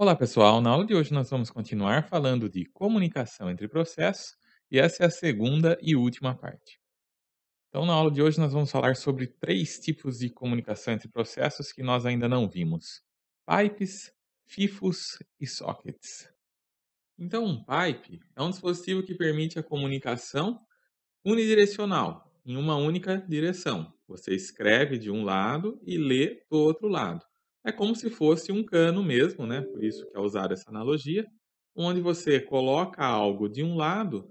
Olá, pessoal. Na aula de hoje nós vamos continuar falando de comunicação entre processos e essa é a segunda e última parte. Então, na aula de hoje nós vamos falar sobre três tipos de comunicação entre processos que nós ainda não vimos: pipes, fifos e sockets. Então, um pipe é um dispositivo que permite a comunicação unidirecional, em uma única direção. Você escreve de um lado e lê do outro lado. É como se fosse um cano mesmo, né? Por isso que é usada essa analogia, onde você coloca algo de um lado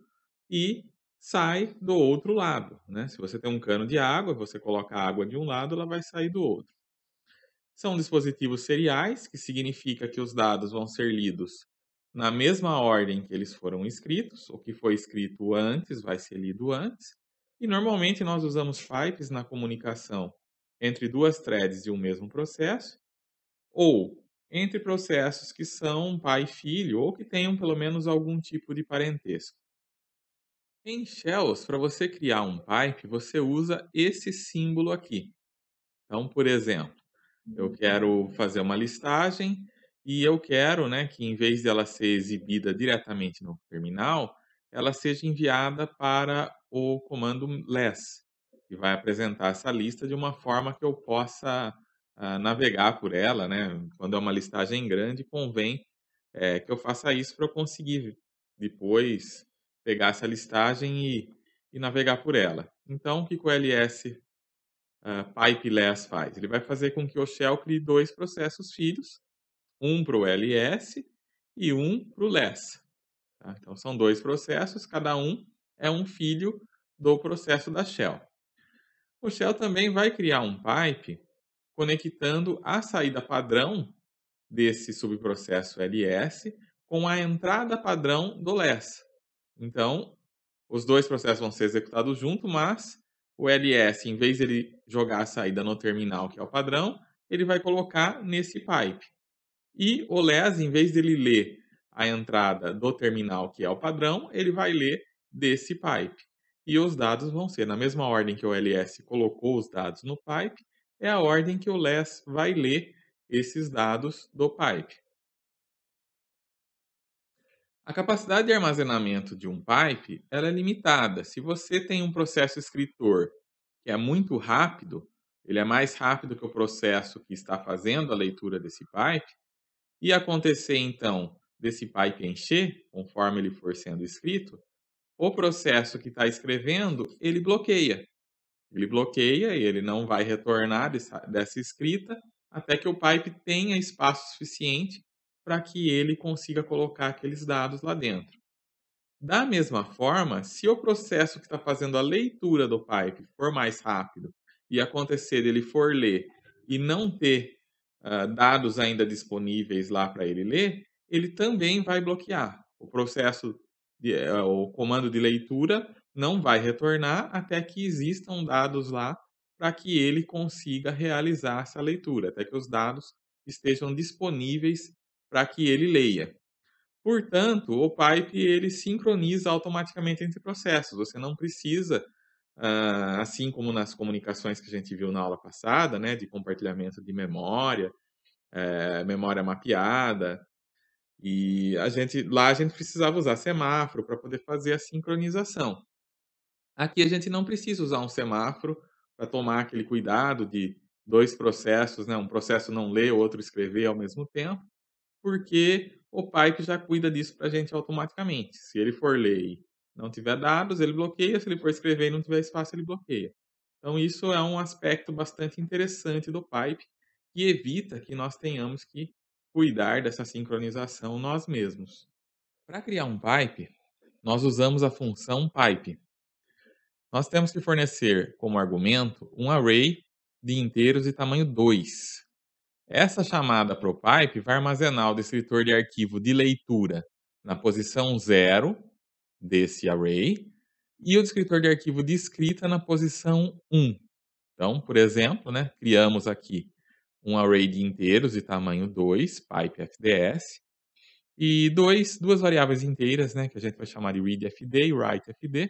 e sai do outro lado, né? Se você tem um cano de água, você coloca a água de um lado, ela vai sair do outro. São dispositivos seriais, que significa que os dados vão ser lidos na mesma ordem que eles foram escritos, o que foi escrito antes vai ser lido antes, e normalmente nós usamos pipes na comunicação entre duas threads de um mesmo processo, ou entre processos que são pai e filho ou que tenham pelo menos algum tipo de parentesco. Em shells, para você criar um pipe, você usa esse símbolo aqui. Então, por exemplo, eu uhum. quero fazer uma listagem e eu quero né, que, em vez dela ser exibida diretamente no terminal, ela seja enviada para o comando less, que vai apresentar essa lista de uma forma que eu possa navegar por ela, né? Quando é uma listagem grande, convém é, que eu faça isso para eu conseguir depois pegar essa listagem e, e, navegar por ela. Então, o que o LS uh, ah, PipeLess faz? Ele vai fazer com que o Shell crie dois processos filhos, um para o LS e um para o less. Tá? Então, são dois processos, cada um é um filho do processo da shell. O shell também vai criar um pipe conectando a saída padrão desse subprocesso LS com a entrada padrão do LESS. Então, os dois processos vão ser executados junto, mas o LS, em vez de ele jogar a saída no terminal, que é o padrão, ele vai colocar nesse pipe. E o LES, em vez de ele ler a entrada do terminal, que é o padrão, ele vai ler desse pipe. E os dados vão ser, na mesma ordem que o LS colocou os dados no pipe, é a ordem que o less vai ler esses dados do pipe. A capacidade de armazenamento de um pipe é limitada. Se você tem um processo escritor que é muito rápido, ele é mais rápido que o processo que está fazendo a leitura desse pipe, e acontecer então desse pipe encher, conforme ele for sendo escrito, o processo que está escrevendo ele bloqueia. Ele bloqueia e ele não vai retornar dessa, dessa escrita até que o pipe tenha espaço suficiente para que ele consiga colocar aqueles dados lá dentro. Da mesma forma, se o processo que está fazendo a leitura do pipe for mais rápido e acontecer ele for ler e não ter uh, dados ainda disponíveis lá para ele ler, ele também vai bloquear. O processo, de, uh, o comando de leitura não vai retornar até que existam dados lá para que ele consiga realizar essa leitura, até que os dados estejam disponíveis para que ele leia. Portanto, o pipe ele sincroniza automaticamente entre processos. Você não precisa, ah, assim como nas comunicações que a gente viu na aula passada, né, de compartilhamento de memória, eh, memória mapeada, e a gente lá a gente precisava usar semáforo para poder fazer a sincronização. Aqui a gente não precisa usar um semáforo para tomar aquele cuidado de dois processos, né? um processo não ler, outro escrever ao mesmo tempo, porque o pipe já cuida disso para a gente automaticamente. Se ele for ler e não tiver dados, ele bloqueia, se ele for escrever e não tiver espaço, ele bloqueia. Então, isso é um aspecto bastante interessante do Pipe, que evita que nós tenhamos que cuidar dessa sincronização nós mesmos. Para criar um pipe, nós usamos a função pipe, nós temos que fornecer como argumento um array de inteiros de tamanho 2. Essa chamada ProPipe vai armazenar o descritor de arquivo de leitura na posição 0 desse array e o descritor de arquivo de escrita na posição 1. Então, por exemplo, né, criamos aqui um array de inteiros de tamanho 2, pipefds, e dois, duas variáveis inteiras, né, que a gente vai chamar de readfd e writefd,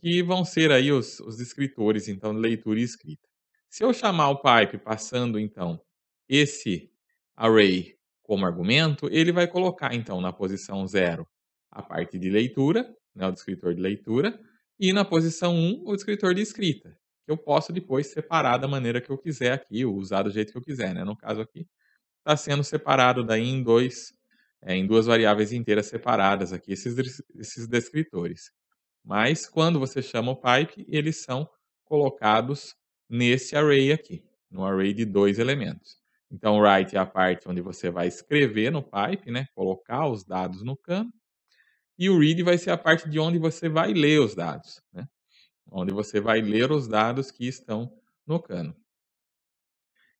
que vão ser aí os, os escritores, então, leitura e escrita. Se eu chamar o pipe passando, então, esse array como argumento, ele vai colocar, então, na posição 0 a parte de leitura, né, o descritor de leitura, e na posição 1 um, o descritor de escrita. Eu posso depois separar da maneira que eu quiser aqui, ou usar do jeito que eu quiser. Né? No caso aqui, está sendo separado daí em dois é, em duas variáveis inteiras separadas aqui, esses, esses descritores. Mas quando você chama o pipe, eles são colocados nesse array aqui, no array de dois elementos. Então, write é a parte onde você vai escrever no pipe, né? colocar os dados no campo. E o read vai ser a parte de onde você vai ler os dados, né? onde você vai ler os dados que estão no cano.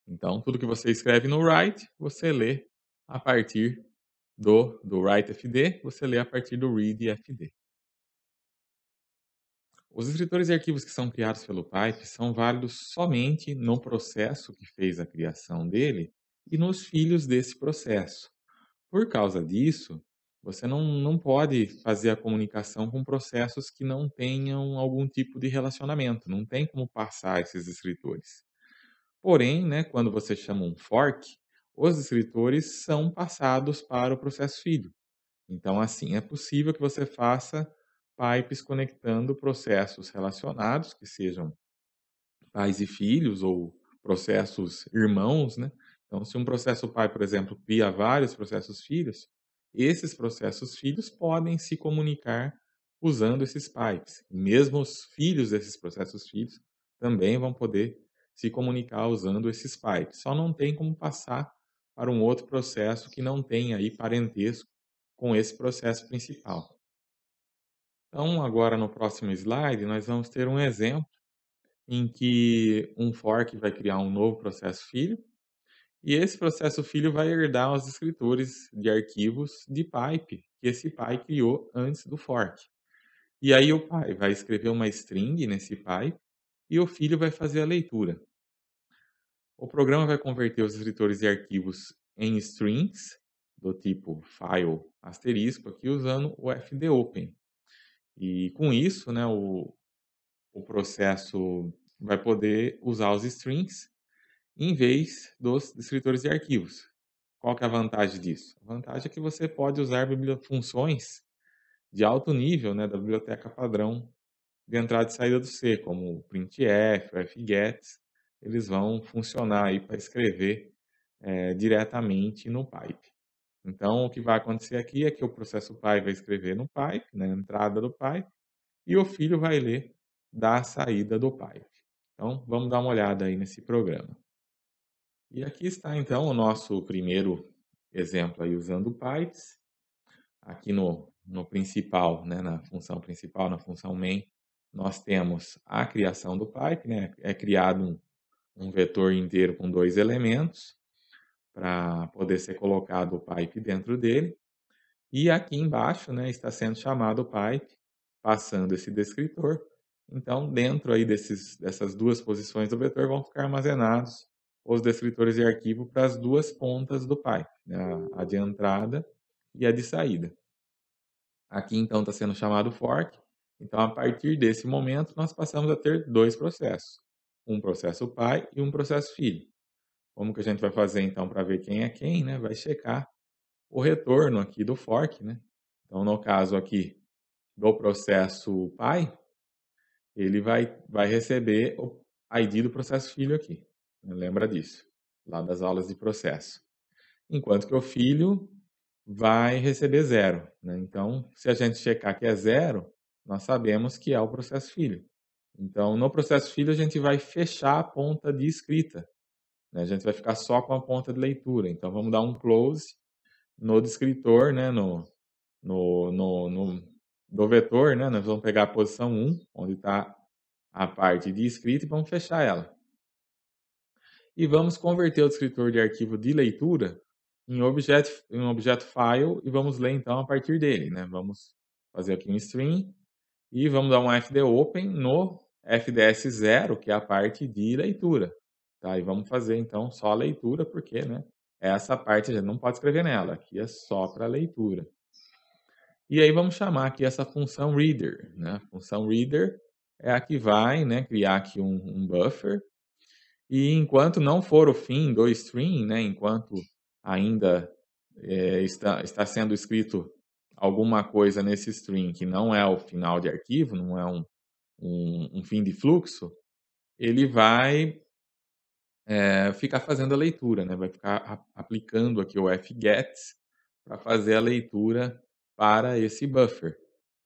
Então, tudo que você escreve no write, você lê a partir do, do write FD, você lê a partir do read FD. Os escritores e arquivos que são criados pelo Pipe são válidos somente no processo que fez a criação dele e nos filhos desse processo. Por causa disso, você não, não pode fazer a comunicação com processos que não tenham algum tipo de relacionamento, não tem como passar esses escritores. Porém, né, quando você chama um fork, os escritores são passados para o processo filho. Então, assim, é possível que você faça pipes conectando processos relacionados, que sejam pais e filhos ou processos irmãos, né? Então, se um processo pai, por exemplo, cria vários processos filhos, esses processos filhos podem se comunicar usando esses pipes. mesmo os filhos desses processos filhos também vão poder se comunicar usando esses pipes. Só não tem como passar para um outro processo que não tenha aí parentesco com esse processo principal. Então, agora no próximo slide, nós vamos ter um exemplo em que um fork vai criar um novo processo filho, e esse processo filho vai herdar os escritores de arquivos de pipe que esse pai criou antes do fork. E aí o pai vai escrever uma string nesse pipe e o filho vai fazer a leitura. O programa vai converter os escritores de arquivos em strings do tipo file asterisco aqui usando o fdopen. E com isso, né, o, o processo vai poder usar os strings em vez dos escritores de arquivos. Qual que é a vantagem disso? A vantagem é que você pode usar funções de alto nível né, da biblioteca padrão de entrada e saída do C, como o printf, o fget, eles vão funcionar aí para escrever é, diretamente no pipe. Então, o que vai acontecer aqui é que o processo pai vai escrever no pai, na né, entrada do pai, e o filho vai ler da saída do pai. Então, vamos dar uma olhada aí nesse programa. E aqui está, então, o nosso primeiro exemplo aí usando pipes. Aqui no, no principal, né, na função principal, na função main, nós temos a criação do pipe, né? É criado um, um vetor inteiro com dois elementos para poder ser colocado o pipe dentro dele. E aqui embaixo né, está sendo chamado o pipe, passando esse descritor. Então, dentro aí desses, dessas duas posições do vetor vão ficar armazenados os descritores de arquivo para as duas pontas do pipe, né, a de entrada e a de saída. Aqui então está sendo chamado fork. Então, a partir desse momento, nós passamos a ter dois processos: um processo pai e um processo filho. Como que a gente vai fazer então para ver quem é quem, né? Vai checar o retorno aqui do fork, né? Então, no caso aqui do processo pai, ele vai, vai receber o ID do processo filho aqui. Né? Lembra disso, lá das aulas de processo. Enquanto que o filho vai receber zero. Né? Então, se a gente checar que é zero, nós sabemos que é o processo filho. Então, no processo filho, a gente vai fechar a ponta de escrita né? A gente vai ficar só com a ponta de leitura. Então, vamos dar um close no descritor, né? no, no, no, no do vetor. Né? Nós vamos pegar a posição 1, onde está a parte de escrita, e vamos fechar ela. E vamos converter o descritor de arquivo de leitura em objeto, em objeto file e vamos ler então a partir dele. Né? Vamos fazer aqui um string e vamos dar um fd open no FDS0, que é a parte de leitura. Tá, e vamos fazer então só a leitura, porque né, essa parte a gente não pode escrever nela, aqui é só para leitura. E aí vamos chamar aqui essa função reader. Né? A função reader é a que vai né, criar aqui um, um buffer. E enquanto não for o fim do string, né, enquanto ainda é, está, está sendo escrito alguma coisa nesse string que não é o final de arquivo, não é um, um, um fim de fluxo, ele vai é, ficar fazendo a leitura, né? Vai ficar aplicando aqui o fget para fazer a leitura para esse buffer,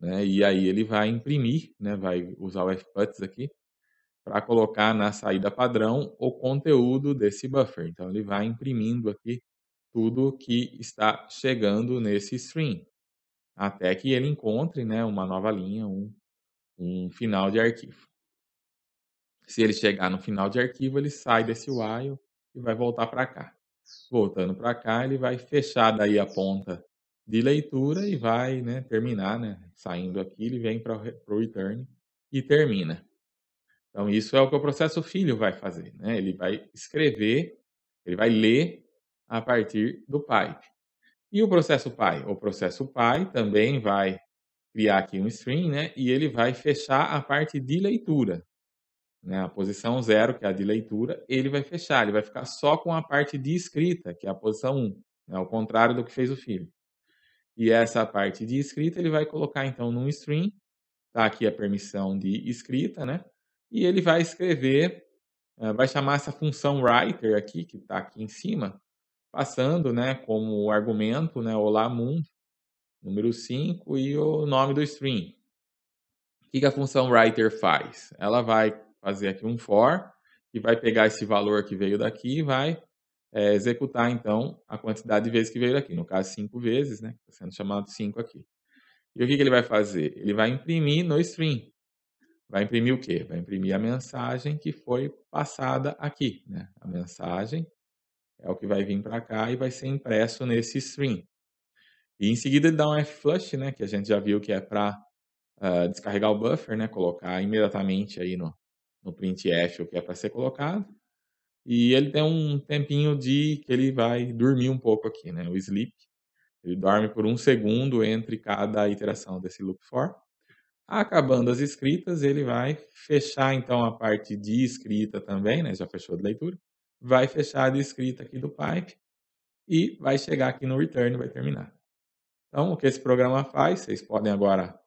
né? E aí ele vai imprimir, né? Vai usar o fputs aqui para colocar na saída padrão o conteúdo desse buffer. Então ele vai imprimindo aqui tudo que está chegando nesse stream, até que ele encontre, né? Uma nova linha, um, um final de arquivo. Se ele chegar no final de arquivo, ele sai desse while e vai voltar para cá. Voltando para cá, ele vai fechar daí a ponta de leitura e vai né, terminar, né? Saindo aqui, ele vem para o return e termina. Então, isso é o que o processo filho vai fazer. Né? Ele vai escrever, ele vai ler a partir do pipe. E o processo pai? O processo pai também vai criar aqui um string, né? E ele vai fechar a parte de leitura né, a posição 0, que é a de leitura, ele vai fechar, ele vai ficar só com a parte de escrita, que é a posição 1, um, né, ao contrário do que fez o filho. E essa parte de escrita ele vai colocar então num string, tá aqui a permissão de escrita, né? E ele vai escrever, eh, vai chamar essa função writer aqui, que está aqui em cima, passando, né, como argumento, né, olá mundo, número 5 e o nome do string. O que a função writer faz? Ela vai fazer aqui um for, que vai pegar esse valor que veio daqui e vai é, executar, então, a quantidade de vezes que veio daqui. No caso, 5 vezes, né? Está sendo chamado 5 aqui. E o que, que ele vai fazer? Ele vai imprimir no stream. Vai imprimir o quê? Vai imprimir a mensagem que foi passada aqui. Né? A mensagem é o que vai vir para cá e vai ser impresso nesse stream. E em seguida ele dá um flush, né, que a gente já viu que é para uh, ah, descarregar o buffer, né, colocar imediatamente aí no, no printf o que é para ser colocado. E ele tem um tempinho de que ele vai dormir um pouco aqui, né? O sleep. Ele dorme por um segundo entre cada iteração desse loop for. Acabando as escritas, ele vai fechar então a parte de escrita também, né? Já fechou de leitura. Vai fechar a de escrita aqui do pipe e vai chegar aqui no return, vai terminar. Então, o que esse programa faz, vocês podem agora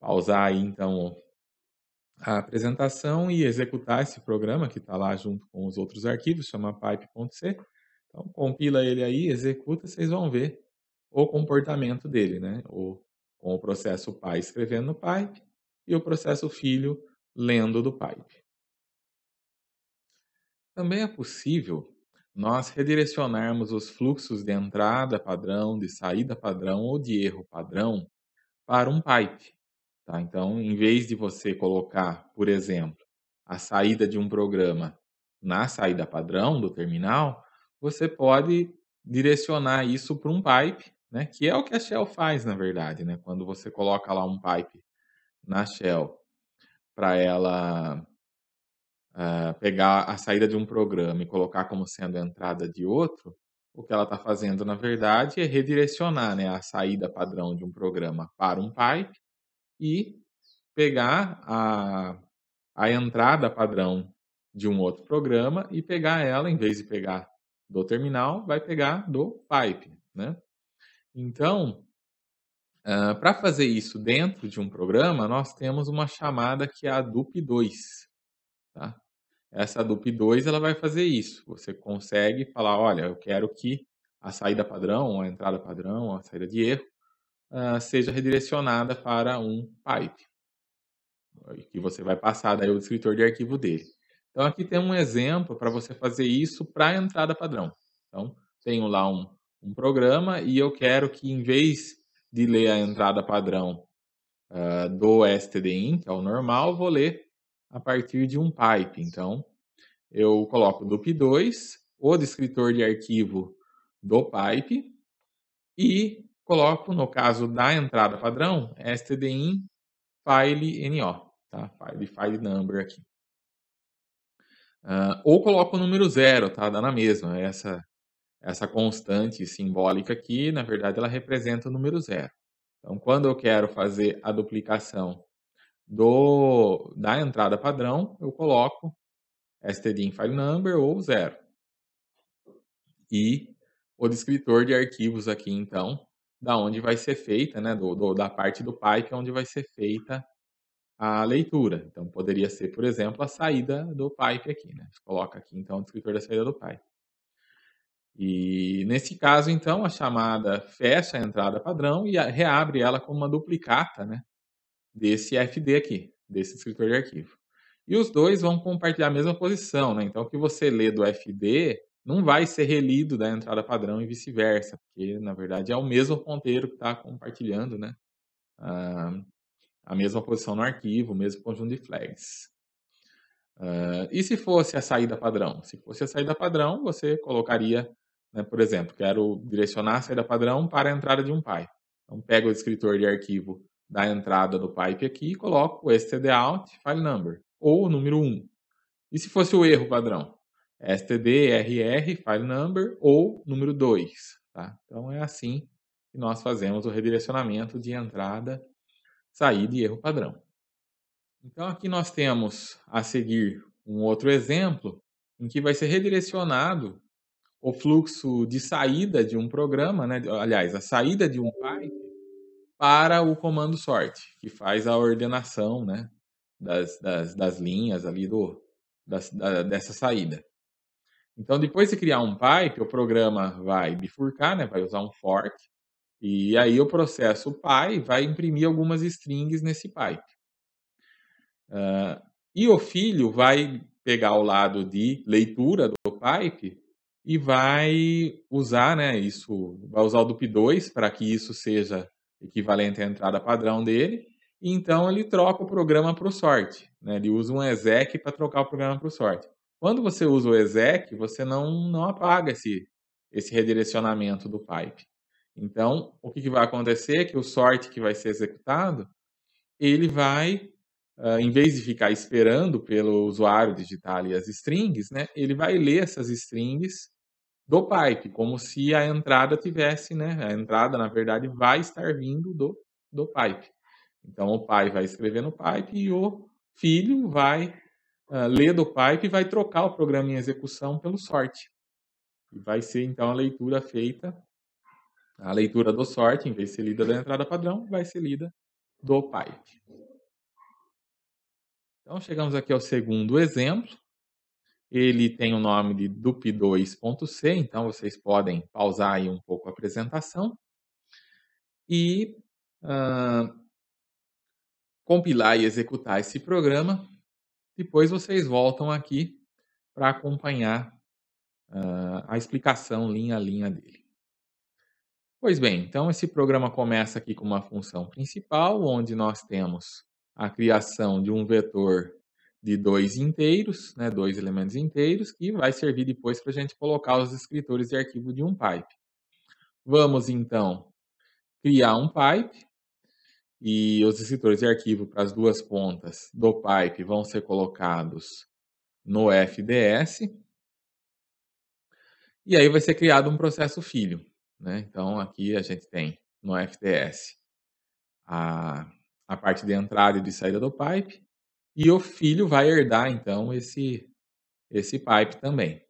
pausar aí então a apresentação e executar esse programa que está lá junto com os outros arquivos, chama pipe.c. Então, compila ele aí, executa, vocês vão ver o comportamento dele, né? Ou com o processo pai escrevendo no pipe e o processo filho lendo do pipe. Também é possível nós redirecionarmos os fluxos de entrada padrão, de saída padrão ou de erro padrão para um pipe. Tá? Então, em vez de você colocar, por exemplo, a saída de um programa na saída padrão do terminal, você pode direcionar isso para um pipe, né? que é o que a Shell faz, na verdade. Né? Quando você coloca lá um pipe na Shell para ela uh, pegar a saída de um programa e colocar como sendo a entrada de outro, o que ela está fazendo, na verdade, é redirecionar né, a saída padrão de um programa para um pipe e pegar a, a entrada padrão de um outro programa e pegar ela, em vez de pegar do terminal, vai pegar do pipe. Né? Então, uh, para fazer isso dentro de um programa, nós temos uma chamada que é a dup2. Tá? Essa dup2 ela vai fazer isso. Você consegue falar, olha, eu quero que a saída padrão, a entrada padrão, a saída de erro, ah, seja redirecionada para um pipe, que você vai passar daí o descritor de arquivo dele. Então, aqui tem um exemplo para você fazer isso para a entrada padrão. Então, tenho lá um, um programa e eu quero que, em vez de ler a entrada padrão uh, do stdin, que é o normal, vou ler a partir de um pipe. Então, eu coloco dup2, o descritor de arquivo do pipe e coloco, no caso da entrada padrão, stdin file no, tá? file, file number aqui. Uh, ou coloco o número zero, tá? Dá na mesma. Essa, essa constante simbólica aqui, na verdade, ela representa o número zero. Então, quando eu quero fazer a duplicação do, da entrada padrão, eu coloco stdin file number ou zero. E o descritor de arquivos aqui, então, da onde vai ser feita, né, do, do, da parte do pipe é onde vai ser feita a leitura. Então, poderia ser, por exemplo, a saída do pipe aqui. Né? coloca aqui, então, o descritor da saída do pipe. E nesse caso, então, a chamada fecha a entrada padrão e reabre ela como uma duplicata né, desse FD aqui, desse descritor de arquivo. E os dois vão compartilhar a mesma posição, né? Então, o que você lê do FD não vai ser relido da entrada padrão e vice-versa, porque na verdade é o mesmo ponteiro que está compartilhando, né? Ah, a mesma posição no arquivo, o mesmo conjunto de flags. Ah, e se fosse a saída padrão? Se fosse a saída padrão, você colocaria, né, por exemplo, quero direcionar a saída padrão para a entrada de um pipe. Então, pego o escritor de arquivo da entrada do pipe aqui e coloco o stdout file number, ou o número 1. E se fosse o erro padrão? stdrr file number ou número 2. Tá? Então é assim que nós fazemos o redirecionamento de entrada, saída e erro padrão. Então aqui nós temos a seguir um outro exemplo em que vai ser redirecionado o fluxo de saída de um programa, né? aliás, a saída de um pipe para o comando sort, que faz a ordenação né? das, das, das linhas ali do, das, da, dessa saída. Então, depois de criar um pipe, o programa vai bifurcar, né? vai usar um fork, e aí o processo pai vai imprimir algumas strings nesse pipe. Uh, e o filho vai pegar o lado de leitura do pipe e vai usar, né, isso, vai usar o dup2 para que isso seja equivalente à entrada padrão dele. E então ele troca o programa para o sort, né? Ele usa um exec para trocar o programa para o sort. Quando você usa o exec, você não, não apaga esse, esse redirecionamento do pipe. Então, o que, que vai acontecer é que o sort que vai ser executado, ele vai, uh, em vez de ficar esperando pelo usuário digitar ali as strings, né, ele vai ler essas strings do pipe, como se a entrada tivesse, né, a entrada, na verdade, vai estar vindo do, do pipe. Então, o pai vai escrever no pipe e o filho vai ler ah, lê do pipe e vai trocar o programa em execução pelo sort. E vai ser então a leitura feita, a leitura do sort, em vez de ser lida da entrada padrão, vai ser lida do pipe. Então chegamos aqui ao segundo exemplo. Ele tem o nome de dup2.c, então vocês podem pausar aí um pouco a apresentação e uh, compilar e executar esse programa depois vocês voltam aqui para acompanhar uh, a explicação linha a linha dele. Pois bem, então esse programa começa aqui com uma função principal, onde nós temos a criação de um vetor de dois inteiros, né, dois elementos inteiros, que vai servir depois para a gente colocar os escritores de arquivo de um pipe. Vamos então criar um pipe e os escritores de arquivo para as duas pontas do pipe vão ser colocados no FDS. E aí vai ser criado um processo filho. Né? Então, aqui a gente tem no FDS a, a parte de entrada e de saída do pipe, e o filho vai herdar, então, esse, esse pipe também.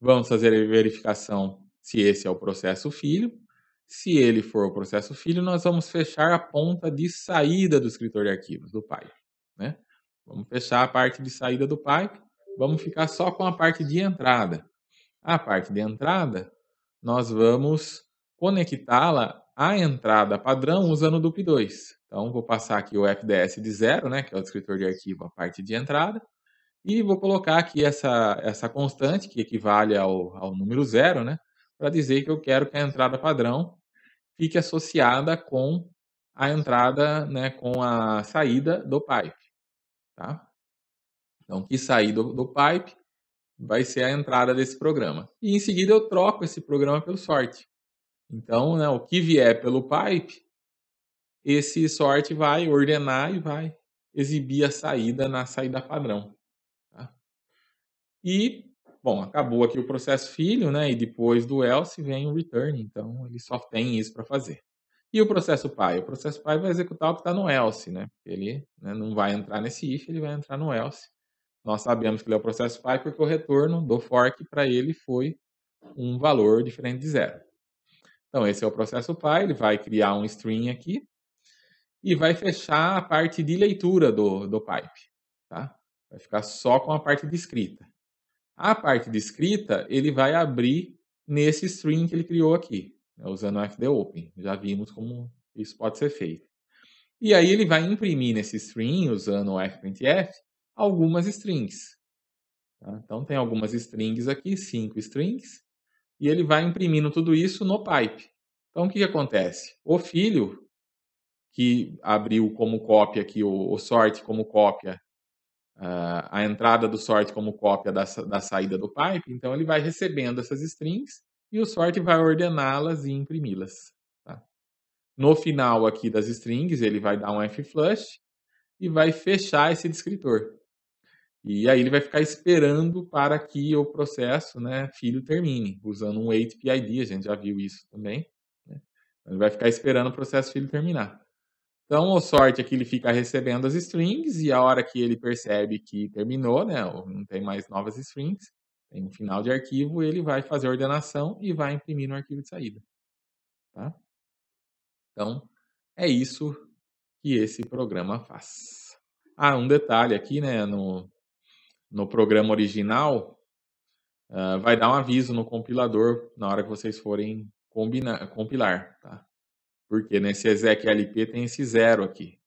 Vamos fazer a verificação se esse é o processo filho. Se ele for o processo filho, nós vamos fechar a ponta de saída do escritor de arquivos, do pai. Né? Vamos fechar a parte de saída do pai, vamos ficar só com a parte de entrada. A parte de entrada, nós vamos conectá-la à entrada padrão usando o DUP2. Então, vou passar aqui o FDS de 0, né, que é o escritor de arquivo, a parte de entrada, e vou colocar aqui essa, essa constante, que equivale ao, ao número 0, né, para dizer que eu quero que a entrada padrão fique associada com a entrada, né, com a saída do pipe. Tá? Então, que sair do, do pipe vai ser a entrada desse programa. E em seguida eu troco esse programa pelo sort. Então, né, o que vier pelo pipe, esse sort vai ordenar e vai exibir a saída na saída padrão. Tá? E Bom, acabou aqui o processo filho, né? E depois do else vem o return, então ele só tem isso para fazer. E o processo pai? O processo pai vai executar o que está no else, né? Ele né, não vai entrar nesse if, ele vai entrar no else. Nós sabemos que ele é o processo pai porque o retorno do fork para ele foi um valor diferente de zero. Então, esse é o processo pai, ele vai criar um string aqui e vai fechar a parte de leitura do, do pipe, tá? Vai ficar só com a parte de escrita. A parte de escrita, ele vai abrir nesse string que ele criou aqui, né, usando o fdopen. Já vimos como isso pode ser feito. E aí ele vai imprimir nesse string, usando o fprintf, algumas strings. Tá? Então tem algumas strings aqui, cinco strings, e ele vai imprimindo tudo isso no pipe. Então o que, que acontece? O filho, que abriu como cópia aqui, o, o sort como cópia uh, a entrada do sort como cópia da, da saída do pipe, então ele vai recebendo essas strings e o sort vai ordená-las e imprimi-las. Tá? No final aqui das strings, ele vai dar um fflush e vai fechar esse descritor. E aí ele vai ficar esperando para que o processo né, filho termine, usando um wait PID, a gente já viu isso também. Né? Então ele vai ficar esperando o processo filho terminar. Então, o sorte é que ele fica recebendo as strings e a hora que ele percebe que terminou, né, não tem mais novas strings, tem um final de arquivo, ele vai fazer a ordenação e vai imprimir no arquivo de saída. Tá? Então, é isso que esse programa faz. Ah, um detalhe aqui, né, no, no programa original, uh, vai dar um aviso no compilador na hora que vocês forem combinar, compilar, tá? Porque nesse né, é exec LP tem esse zero aqui.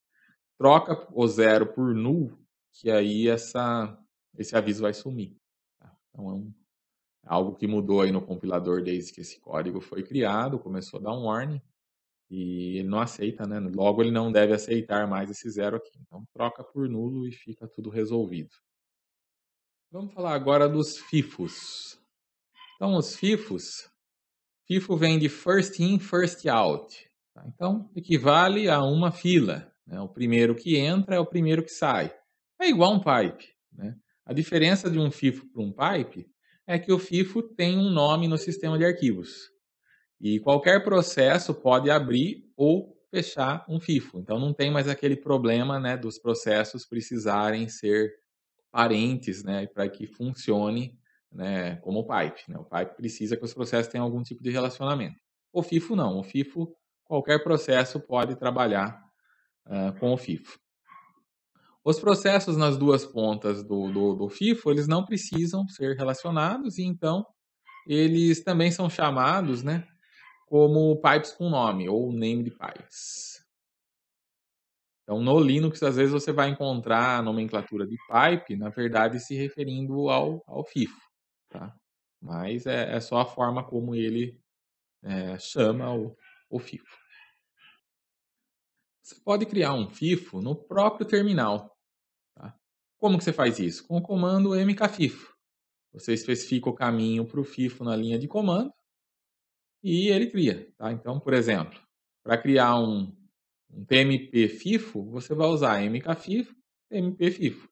Troca o zero por null, que aí essa, esse aviso vai sumir. Tá? Então é um, é algo que mudou aí no compilador desde que esse código foi criado, começou a dar um warning e ele não aceita, né? Logo ele não deve aceitar mais esse zero aqui. Então troca por nulo e fica tudo resolvido. Vamos falar agora dos fifos. Então os fifos, fifo vem de first in, first out. Tá? Então, equivale a uma fila. Né? O primeiro que entra é o primeiro que sai. É igual um pipe. Né? A diferença de um FIFO para um pipe é que o FIFO tem um nome no sistema de arquivos. E qualquer processo pode abrir ou fechar um FIFO. Então não tem mais aquele problema né, dos processos precisarem ser parentes né, para que funcione né, como o pipe. Né? O pipe precisa que os processos tenham algum tipo de relacionamento. O FIFO não. O FIFO qualquer processo pode trabalhar uh, com o FIFO. Os processos nas duas pontas do, do, do, FIFO, eles não precisam ser relacionados e então eles também são chamados né, como pipes com nome ou named pipes. Então, no Linux, às vezes você vai encontrar a nomenclatura de pipe, na verdade, se referindo ao, ao FIFO. Tá? Mas é, é só a forma como ele é, chama o, o FIFO. Você pode criar um FIFO no próprio terminal. Tá? Como que você faz isso? Com o comando mkfifo. Você especifica o caminho para o FIFO na linha de comando e ele cria. Tá? Então, por exemplo, para criar um, um TMP FIFO, você vai usar mkfifo, TMP FIFO.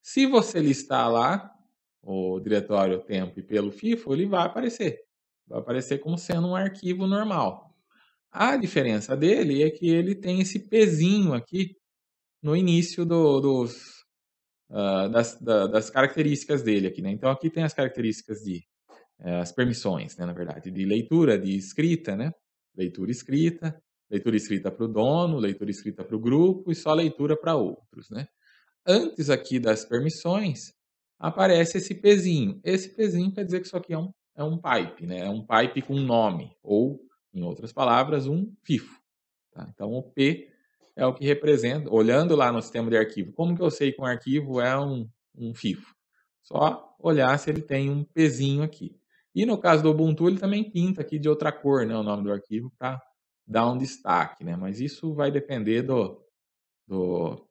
Se você listar lá o diretório tempo e pelo FIFO, ele vai aparecer. Vai aparecer como sendo um arquivo normal. A diferença dele é que ele tem esse pezinho aqui no início do, dos, uh, das, da, das, características dele aqui, né? Então aqui tem as características de uh, as permissões, né, na verdade, de leitura, de escrita, né? Leitura escrita, leitura escrita para o dono, leitura escrita para o grupo e só leitura para outros, né? Antes aqui das permissões aparece esse pezinho. Esse pezinho quer dizer que isso aqui é um, é um pipe, né? É um pipe com nome ou em outras palavras, um FIFO. Tá? Então, o P é o que representa, olhando lá no sistema de arquivo, como que eu sei que um arquivo é um, um FIFO? Só olhar se ele tem um pezinho aqui. E no caso do Ubuntu, ele também pinta aqui de outra cor né, o nome do arquivo para dar um destaque. Né? Mas isso vai depender do, do,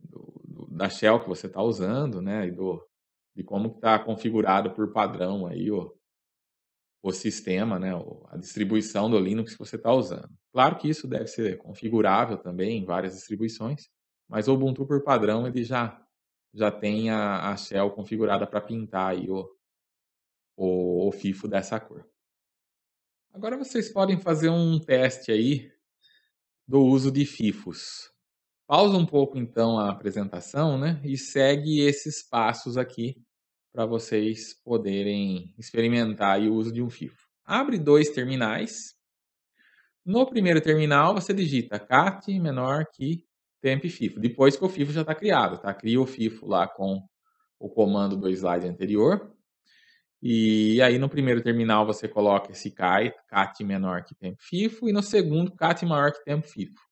do da shell que você está usando né, e do, de como está configurado por padrão aí o, o sistema, né, a distribuição do Linux que você está usando. Claro que isso deve ser configurável também em várias distribuições, mas o Ubuntu por padrão ele já já tem a, a shell configurada para pintar aí o, o, o FIFO dessa cor. Agora vocês podem fazer um teste aí do uso de FIFOs. Pausa um pouco então a apresentação, né, e segue esses passos aqui para vocês poderem experimentar o uso de um FIFO. Abre dois terminais. No primeiro terminal, você digita cat menor que temp FIFO, depois que o FIFO já está criado. Tá? Cria o FIFO lá com o comando do slide anterior. E aí no primeiro terminal você coloca esse cat menor que tempo FIFO e no segundo cat maior que tempo FIFO.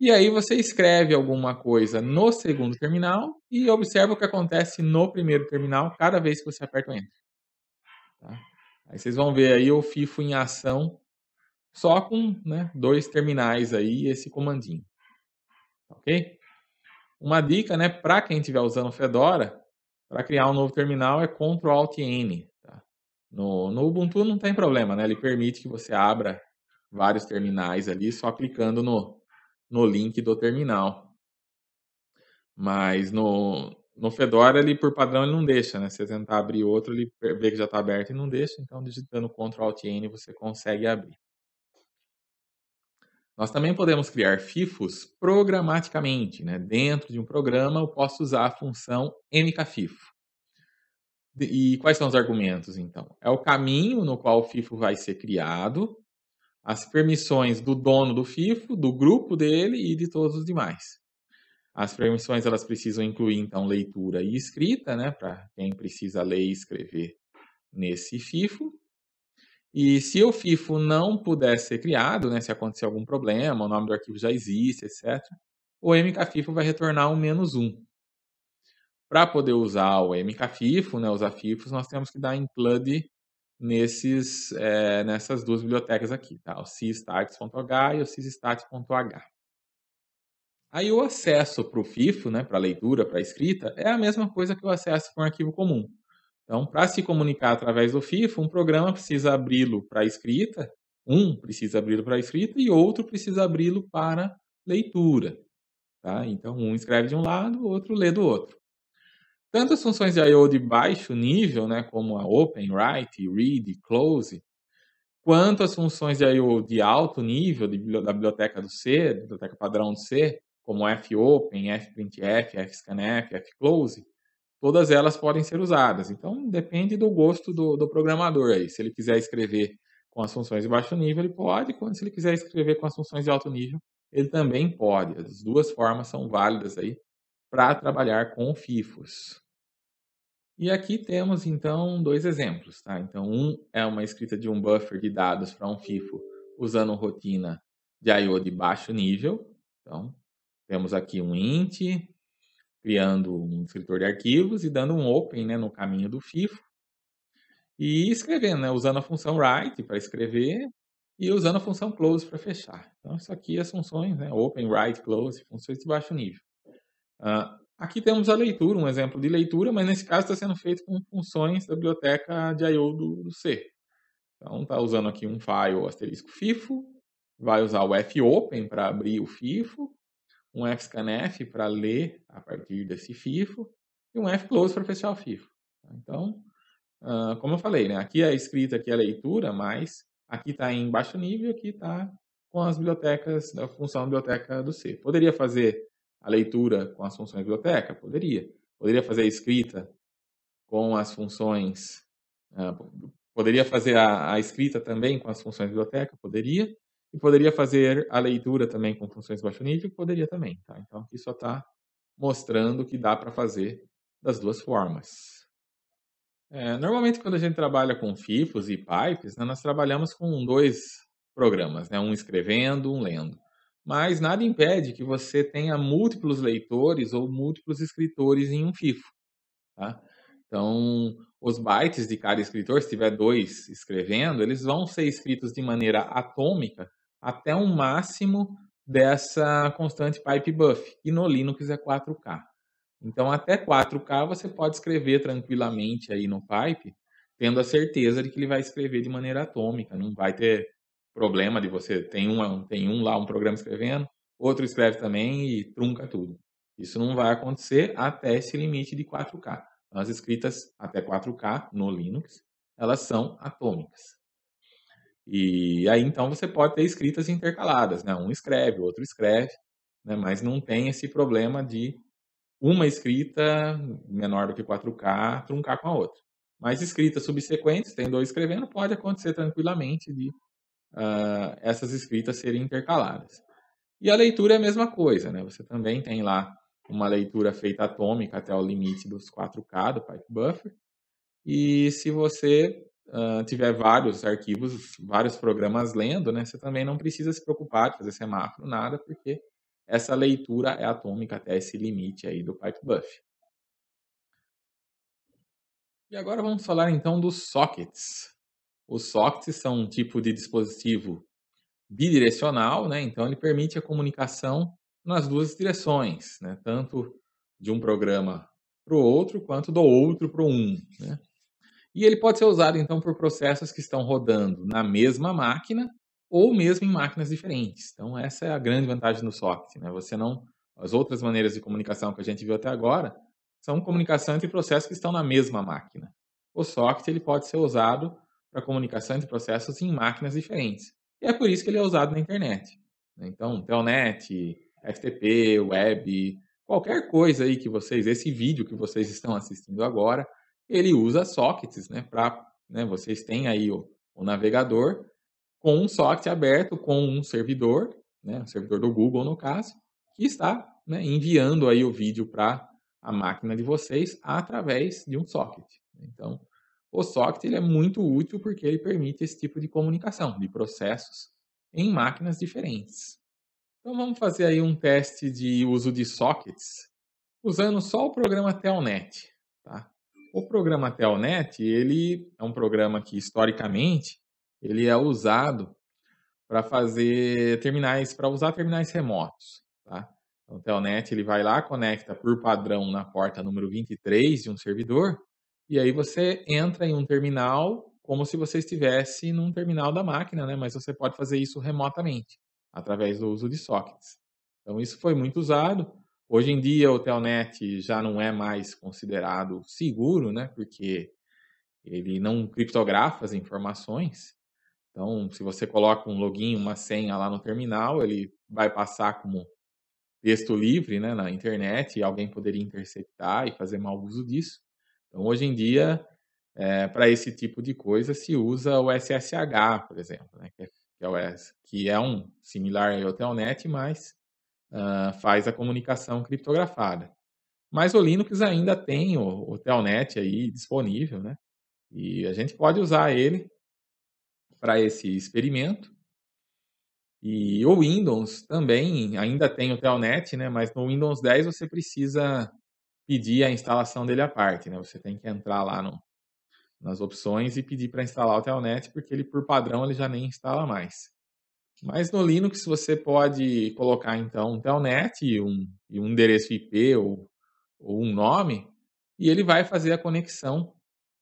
E aí você escreve alguma coisa no segundo terminal e observa o que acontece no primeiro terminal cada vez que você aperta o Enter. Tá? Aí vocês vão ver aí o FIFO em ação só com né, dois terminais aí esse comandinho. Ok? Uma dica né, para quem estiver usando Fedora, para criar um novo terminal é Ctrl Alt N. Tá? No, no Ubuntu não tem problema, né? ele permite que você abra vários terminais ali só clicando no, no link do terminal. Mas no, no Fedora, ele, por padrão, ele não deixa, né? Você tentar abrir outro, ele vê que já está aberto e não deixa. Então, digitando Ctrl Alt N, você consegue abrir. Nós também podemos criar FIFOs programaticamente. Né? Dentro de um programa, eu posso usar a função mkfifo. E quais são os argumentos, então? É o caminho no qual o FIFO vai ser criado, as permissões do dono do FIFO, do grupo dele e de todos os demais. As permissões elas precisam incluir então leitura e escrita, né, para quem precisa ler e escrever nesse FIFO. E se o FIFO não puder ser criado, né, se acontecer algum problema, o nome do arquivo já existe, etc, o MKFIFO vai retornar um menos um. Para poder usar o MKFIFO, né, usar FIFOs, nós temos que dar include nesses, é, nessas duas bibliotecas aqui, tá? o cisstax.h e o cisstax.h. Aí o acesso para o FIFO, né, para leitura, para escrita, é a mesma coisa que o acesso para um arquivo comum. Então, para se comunicar através do FIFO, um programa precisa abri-lo para escrita, um precisa abri-lo para escrita e outro precisa abri-lo para leitura. Tá? Então, um escreve de um lado, o outro lê do outro. Tanto as funções de I/O de baixo nível, né, como a open, write, read, close, quanto as funções de I/O de alto nível de, da biblioteca do C, biblioteca padrão do C, como fopen, fprintf, fscanf, fclose, todas elas podem ser usadas. Então depende do gosto do, do programador aí. Se ele quiser escrever com as funções de baixo nível, ele pode. Quando se ele quiser escrever com as funções de alto nível, ele também pode. As duas formas são válidas aí para trabalhar com FIFOs. E aqui temos então dois exemplos, tá? Então um é uma escrita de um buffer de dados para um FIFO usando rotina de I/O de baixo nível. Então temos aqui um int criando um escritor de arquivos e dando um open, né, no caminho do FIFO e escrevendo, né, usando a função write para escrever e usando a função close para fechar. Então, isso aqui as é funções, né? Open, write, close, funções de baixo nível. Uh, aqui temos a leitura, um exemplo de leitura, mas nesse caso está sendo feito com funções da biblioteca de I.O. Do, do, C. Então está usando aqui um file asterisco FIFO, vai usar o FOpen para abrir o FIFO, um FScanF para ler a partir desse FIFO e um FClose para fechar o FIFO. Então, uh, como eu falei, né, aqui é escrita, aqui é a leitura, mas aqui está em baixo nível, aqui está com as bibliotecas, da função biblioteca do C. Poderia fazer a leitura com as funções biblioteca? Poderia. Poderia fazer a escrita com as funções. Ah, poderia fazer a, a, escrita também com as funções biblioteca? Poderia. E poderia fazer a leitura também com funções de baixo nível? Poderia também. Tá? Então aqui só está mostrando que dá para fazer das duas formas. É, normalmente, quando a gente trabalha com FIFOs e PIPES, né, nós trabalhamos com dois programas, né, um escrevendo, um lendo mas nada impede que você tenha múltiplos leitores ou múltiplos escritores em um FIFO. Tá? Então, os bytes de cada escritor, se tiver dois escrevendo, eles vão ser escritos de maneira atômica até um máximo dessa constante pipe buff, que no Linux é 4K. Então, até 4K você pode escrever tranquilamente aí no pipe, tendo a certeza de que ele vai escrever de maneira atômica, não vai ter problema de você tem um, tem um lá um programa escrevendo, outro escreve também e trunca tudo. Isso não vai acontecer até esse limite de 4K. Então, as escritas até 4K no Linux, elas são atômicas. E aí então você pode ter escritas intercaladas, né? Um escreve, o outro escreve, né? Mas não tem esse problema de uma escrita menor do que 4K truncar com a outra. Mas escritas subsequentes, tem dois escrevendo, pode acontecer tranquilamente de ah, essas escritas serem intercaladas. E a leitura é a mesma coisa, né? Você também tem lá uma leitura feita atômica até o limite dos 4K do pipe buffer. E se você uh, tiver vários arquivos, vários programas lendo, né, você também não precisa se preocupar de fazer semáforo, nada, porque essa leitura é atômica até esse limite aí do pipe buffer. E agora vamos falar então dos sockets. Os sockets são um tipo de dispositivo bidirecional, né? então ele permite a comunicação nas duas direções, né? tanto de um programa para o outro, quanto do outro para um. Né? E ele pode ser usado, então, por processos que estão rodando na mesma máquina ou mesmo em máquinas diferentes. Então, essa é a grande vantagem do socket. Né? Você não... As outras maneiras de comunicação que a gente viu até agora são comunicação entre processos que estão na mesma máquina. O socket ele pode ser usado para comunicação entre processos em máquinas diferentes. E é por isso que ele é usado na internet. Né? Então, telnet, FTP, web, qualquer coisa aí que vocês, esse vídeo que vocês estão assistindo agora, ele usa sockets, né? Para né, vocês têm aí o, o, navegador com um socket aberto com um servidor, né, um servidor do Google no caso, que está né, enviando aí o vídeo para a máquina de vocês através de um socket. Né? Então, o socket ele é muito útil porque ele permite esse tipo de comunicação de processos em máquinas diferentes. Então vamos fazer aí um teste de uso de sockets usando só o programa Telnet. Tá? O programa Telnet ele é um programa que historicamente ele é usado para fazer terminais, para usar terminais remotos. Tá? Então, o Telnet ele vai lá, conecta por padrão na porta número 23 de um servidor e aí você entra em um terminal como se você estivesse num terminal da máquina, né? Mas você pode fazer isso remotamente, através do uso de sockets. Então isso foi muito usado. Hoje em dia o Telnet já não é mais considerado seguro, né? Porque ele não criptografa as informações. Então, se você coloca um login, uma senha lá no terminal, ele vai passar como texto livre né, na internet e alguém poderia interceptar e fazer mau uso disso. Então, hoje em dia, é, para esse tipo de coisa, se usa o SSH, por exemplo, né? que, é, que, é o, que é um similar ao Telnet, mas uh, faz a comunicação criptografada. Mas o Linux ainda tem o, o Telnet aí disponível, né? E a gente pode usar ele para esse experimento. E o Windows também ainda tem o Telnet, né? Mas no Windows 10 você precisa pedir a instalação dele à parte, né? Você tem que entrar lá no, nas opções e pedir para instalar o Telnet, porque ele por padrão ele já nem instala mais. Mas no Linux você pode colocar então um telnet e um, e um endereço IP ou, ou, um nome e ele vai fazer a conexão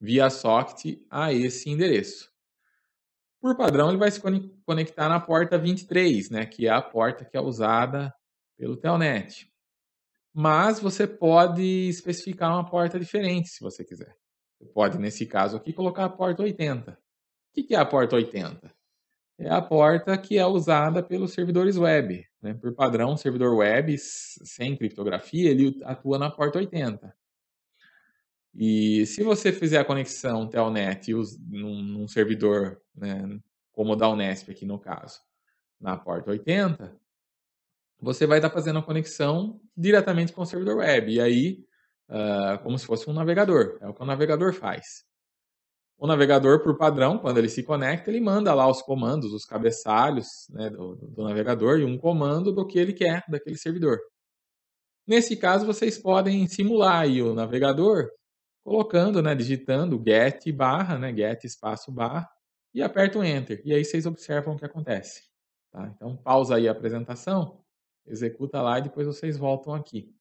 via socket a esse endereço. Por padrão ele vai se conectar na porta 23, né, que é a porta que é usada pelo telnet mas você pode especificar uma porta diferente se você quiser. Você pode, nesse caso aqui, colocar a porta 80. O que é a porta 80? É a porta que é usada pelos servidores web. Né? Por padrão, o servidor web, sem criptografia, ele atua na porta 80. E se você fizer a conexão Telnet num, num servidor, né, como o da Unesp aqui no caso, na porta 80, você vai estar tá fazendo a conexão diretamente com o servidor web. E aí, uh, como se fosse um navegador. É o que o navegador faz. O navegador, por padrão, quando ele se conecta, ele manda lá os comandos, os cabeçalhos né, do, do, navegador e um comando do que ele quer daquele servidor. Nesse caso, vocês podem simular aí o navegador colocando, né, digitando get barra, né, get espaço barra, e apertam enter. E aí vocês observam o que acontece. Tá? Então, pausa aí a apresentação executa lá e depois vocês voltam aqui.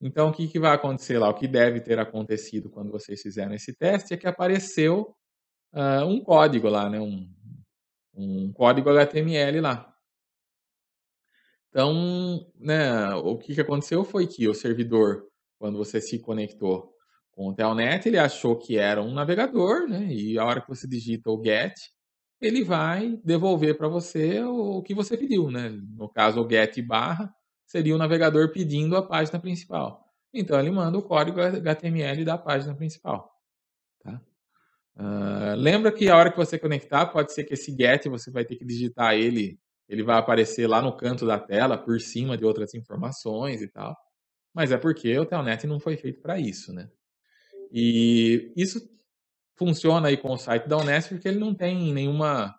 Então, o que, que vai acontecer lá? O que deve ter acontecido quando vocês fizeram esse teste é que apareceu uh, um código lá, né? Um, um código HTML lá. Então, né, o que, que aconteceu foi que o servidor, quando você se conectou com o Telnet, ele achou que era um navegador, né, e a hora que você digita o GET, ele vai devolver para você o que você pediu, né? No caso, o get barra seria o navegador pedindo a página principal. Então, ele manda o código HTML da página principal. Tá? Uh, lembra que a hora que você conectar, pode ser que esse get você vai ter que digitar ele, ele vai aparecer lá no canto da tela, por cima de outras informações e tal. Mas é porque o Telnet não foi feito para isso, né? E isso funciona aí com o site da Unesp, porque ele não tem nenhuma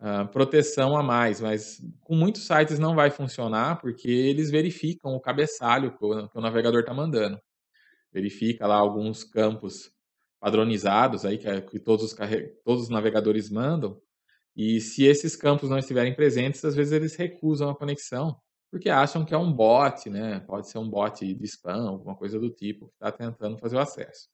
uh, proteção a mais, mas com muitos sites não vai funcionar, porque eles verificam o cabeçalho que o, que o navegador está mandando. Verifica lá alguns campos padronizados aí que, é, que todos, os carre... todos os navegadores mandam, e se esses campos não estiverem presentes, às vezes eles recusam a conexão, porque acham que é um bot, né? Pode ser um bot de spam, alguma coisa do tipo, que está tentando fazer o acesso.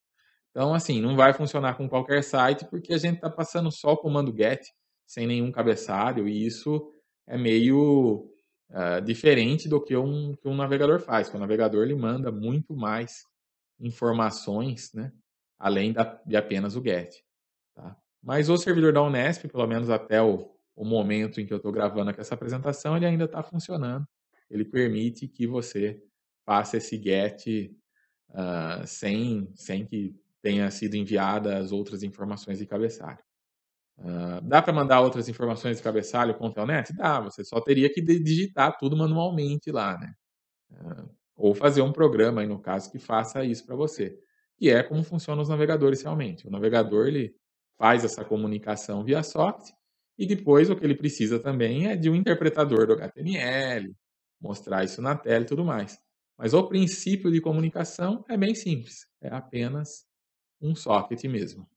Então, assim, não vai funcionar com qualquer site porque a gente está passando só o comando get, sem nenhum cabeçalho, e isso é meio uh, diferente do que um, que um navegador faz, que o navegador ele manda muito mais informações, né, além da, de apenas o get. Tá? Mas o servidor da Unesp, pelo menos até o, o momento em que eu estou gravando aqui essa apresentação, ele ainda está funcionando. Ele permite que você faça esse get uh, sem, sem que tenha sido enviada as outras informações de cabeçalho. Uh, dá para mandar outras informações de cabeçalho com o Telnet? Dá, você só teria que digitar tudo manualmente lá, né? Uh, ou fazer um programa, aí no caso, que faça isso para você. Que é como funcionam os navegadores realmente. O navegador ele faz essa comunicação via socket e depois o que ele precisa também é de um interpretador do HTML, mostrar isso na tela e tudo mais. Mas o princípio de comunicação é bem simples, é apenas um socket mesmo.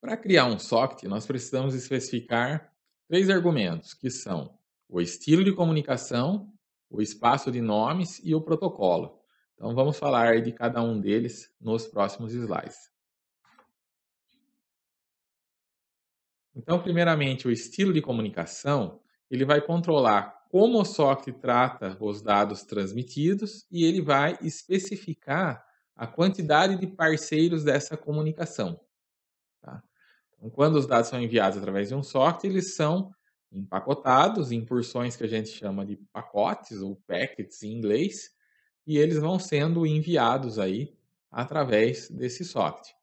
Para criar um socket, nós precisamos especificar três argumentos, que são o estilo de comunicação, o espaço de nomes e o protocolo. Então vamos falar de cada um deles nos próximos slides. Então, primeiramente, o estilo de comunicação, ele vai controlar como o socket trata os dados transmitidos e ele vai especificar a quantidade de parceiros dessa comunicação. Tá? Então, quando os dados são enviados através de um software, eles são empacotados em porções que a gente chama de pacotes ou packets em inglês, e eles vão sendo enviados aí através desse software.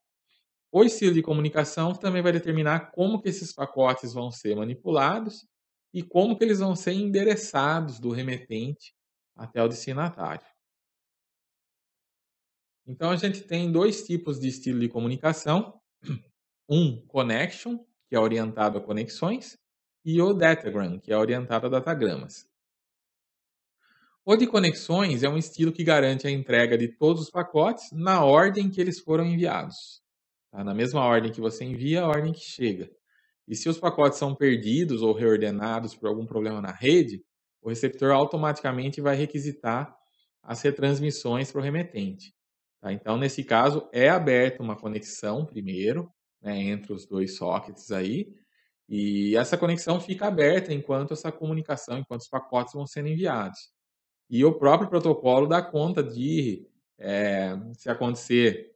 O estilo de comunicação também vai determinar como que esses pacotes vão ser manipulados e como que eles vão ser endereçados do remetente até o destinatário. Então a gente tem dois tipos de estilo de comunicação: um connection, que é orientado a conexões, e o datagram, que é orientado a datagramas. O de conexões é um estilo que garante a entrega de todos os pacotes na ordem que eles foram enviados. Tá? Na mesma ordem que você envia, a ordem que chega. E se os pacotes são perdidos ou reordenados por algum problema na rede, o receptor automaticamente vai requisitar as retransmissões para o remetente. Tá? Então, nesse caso, é aberta uma conexão primeiro, né, entre os dois sockets aí, e essa conexão fica aberta enquanto essa comunicação, enquanto os pacotes vão sendo enviados. E o próprio protocolo dá conta de, é, se acontecer,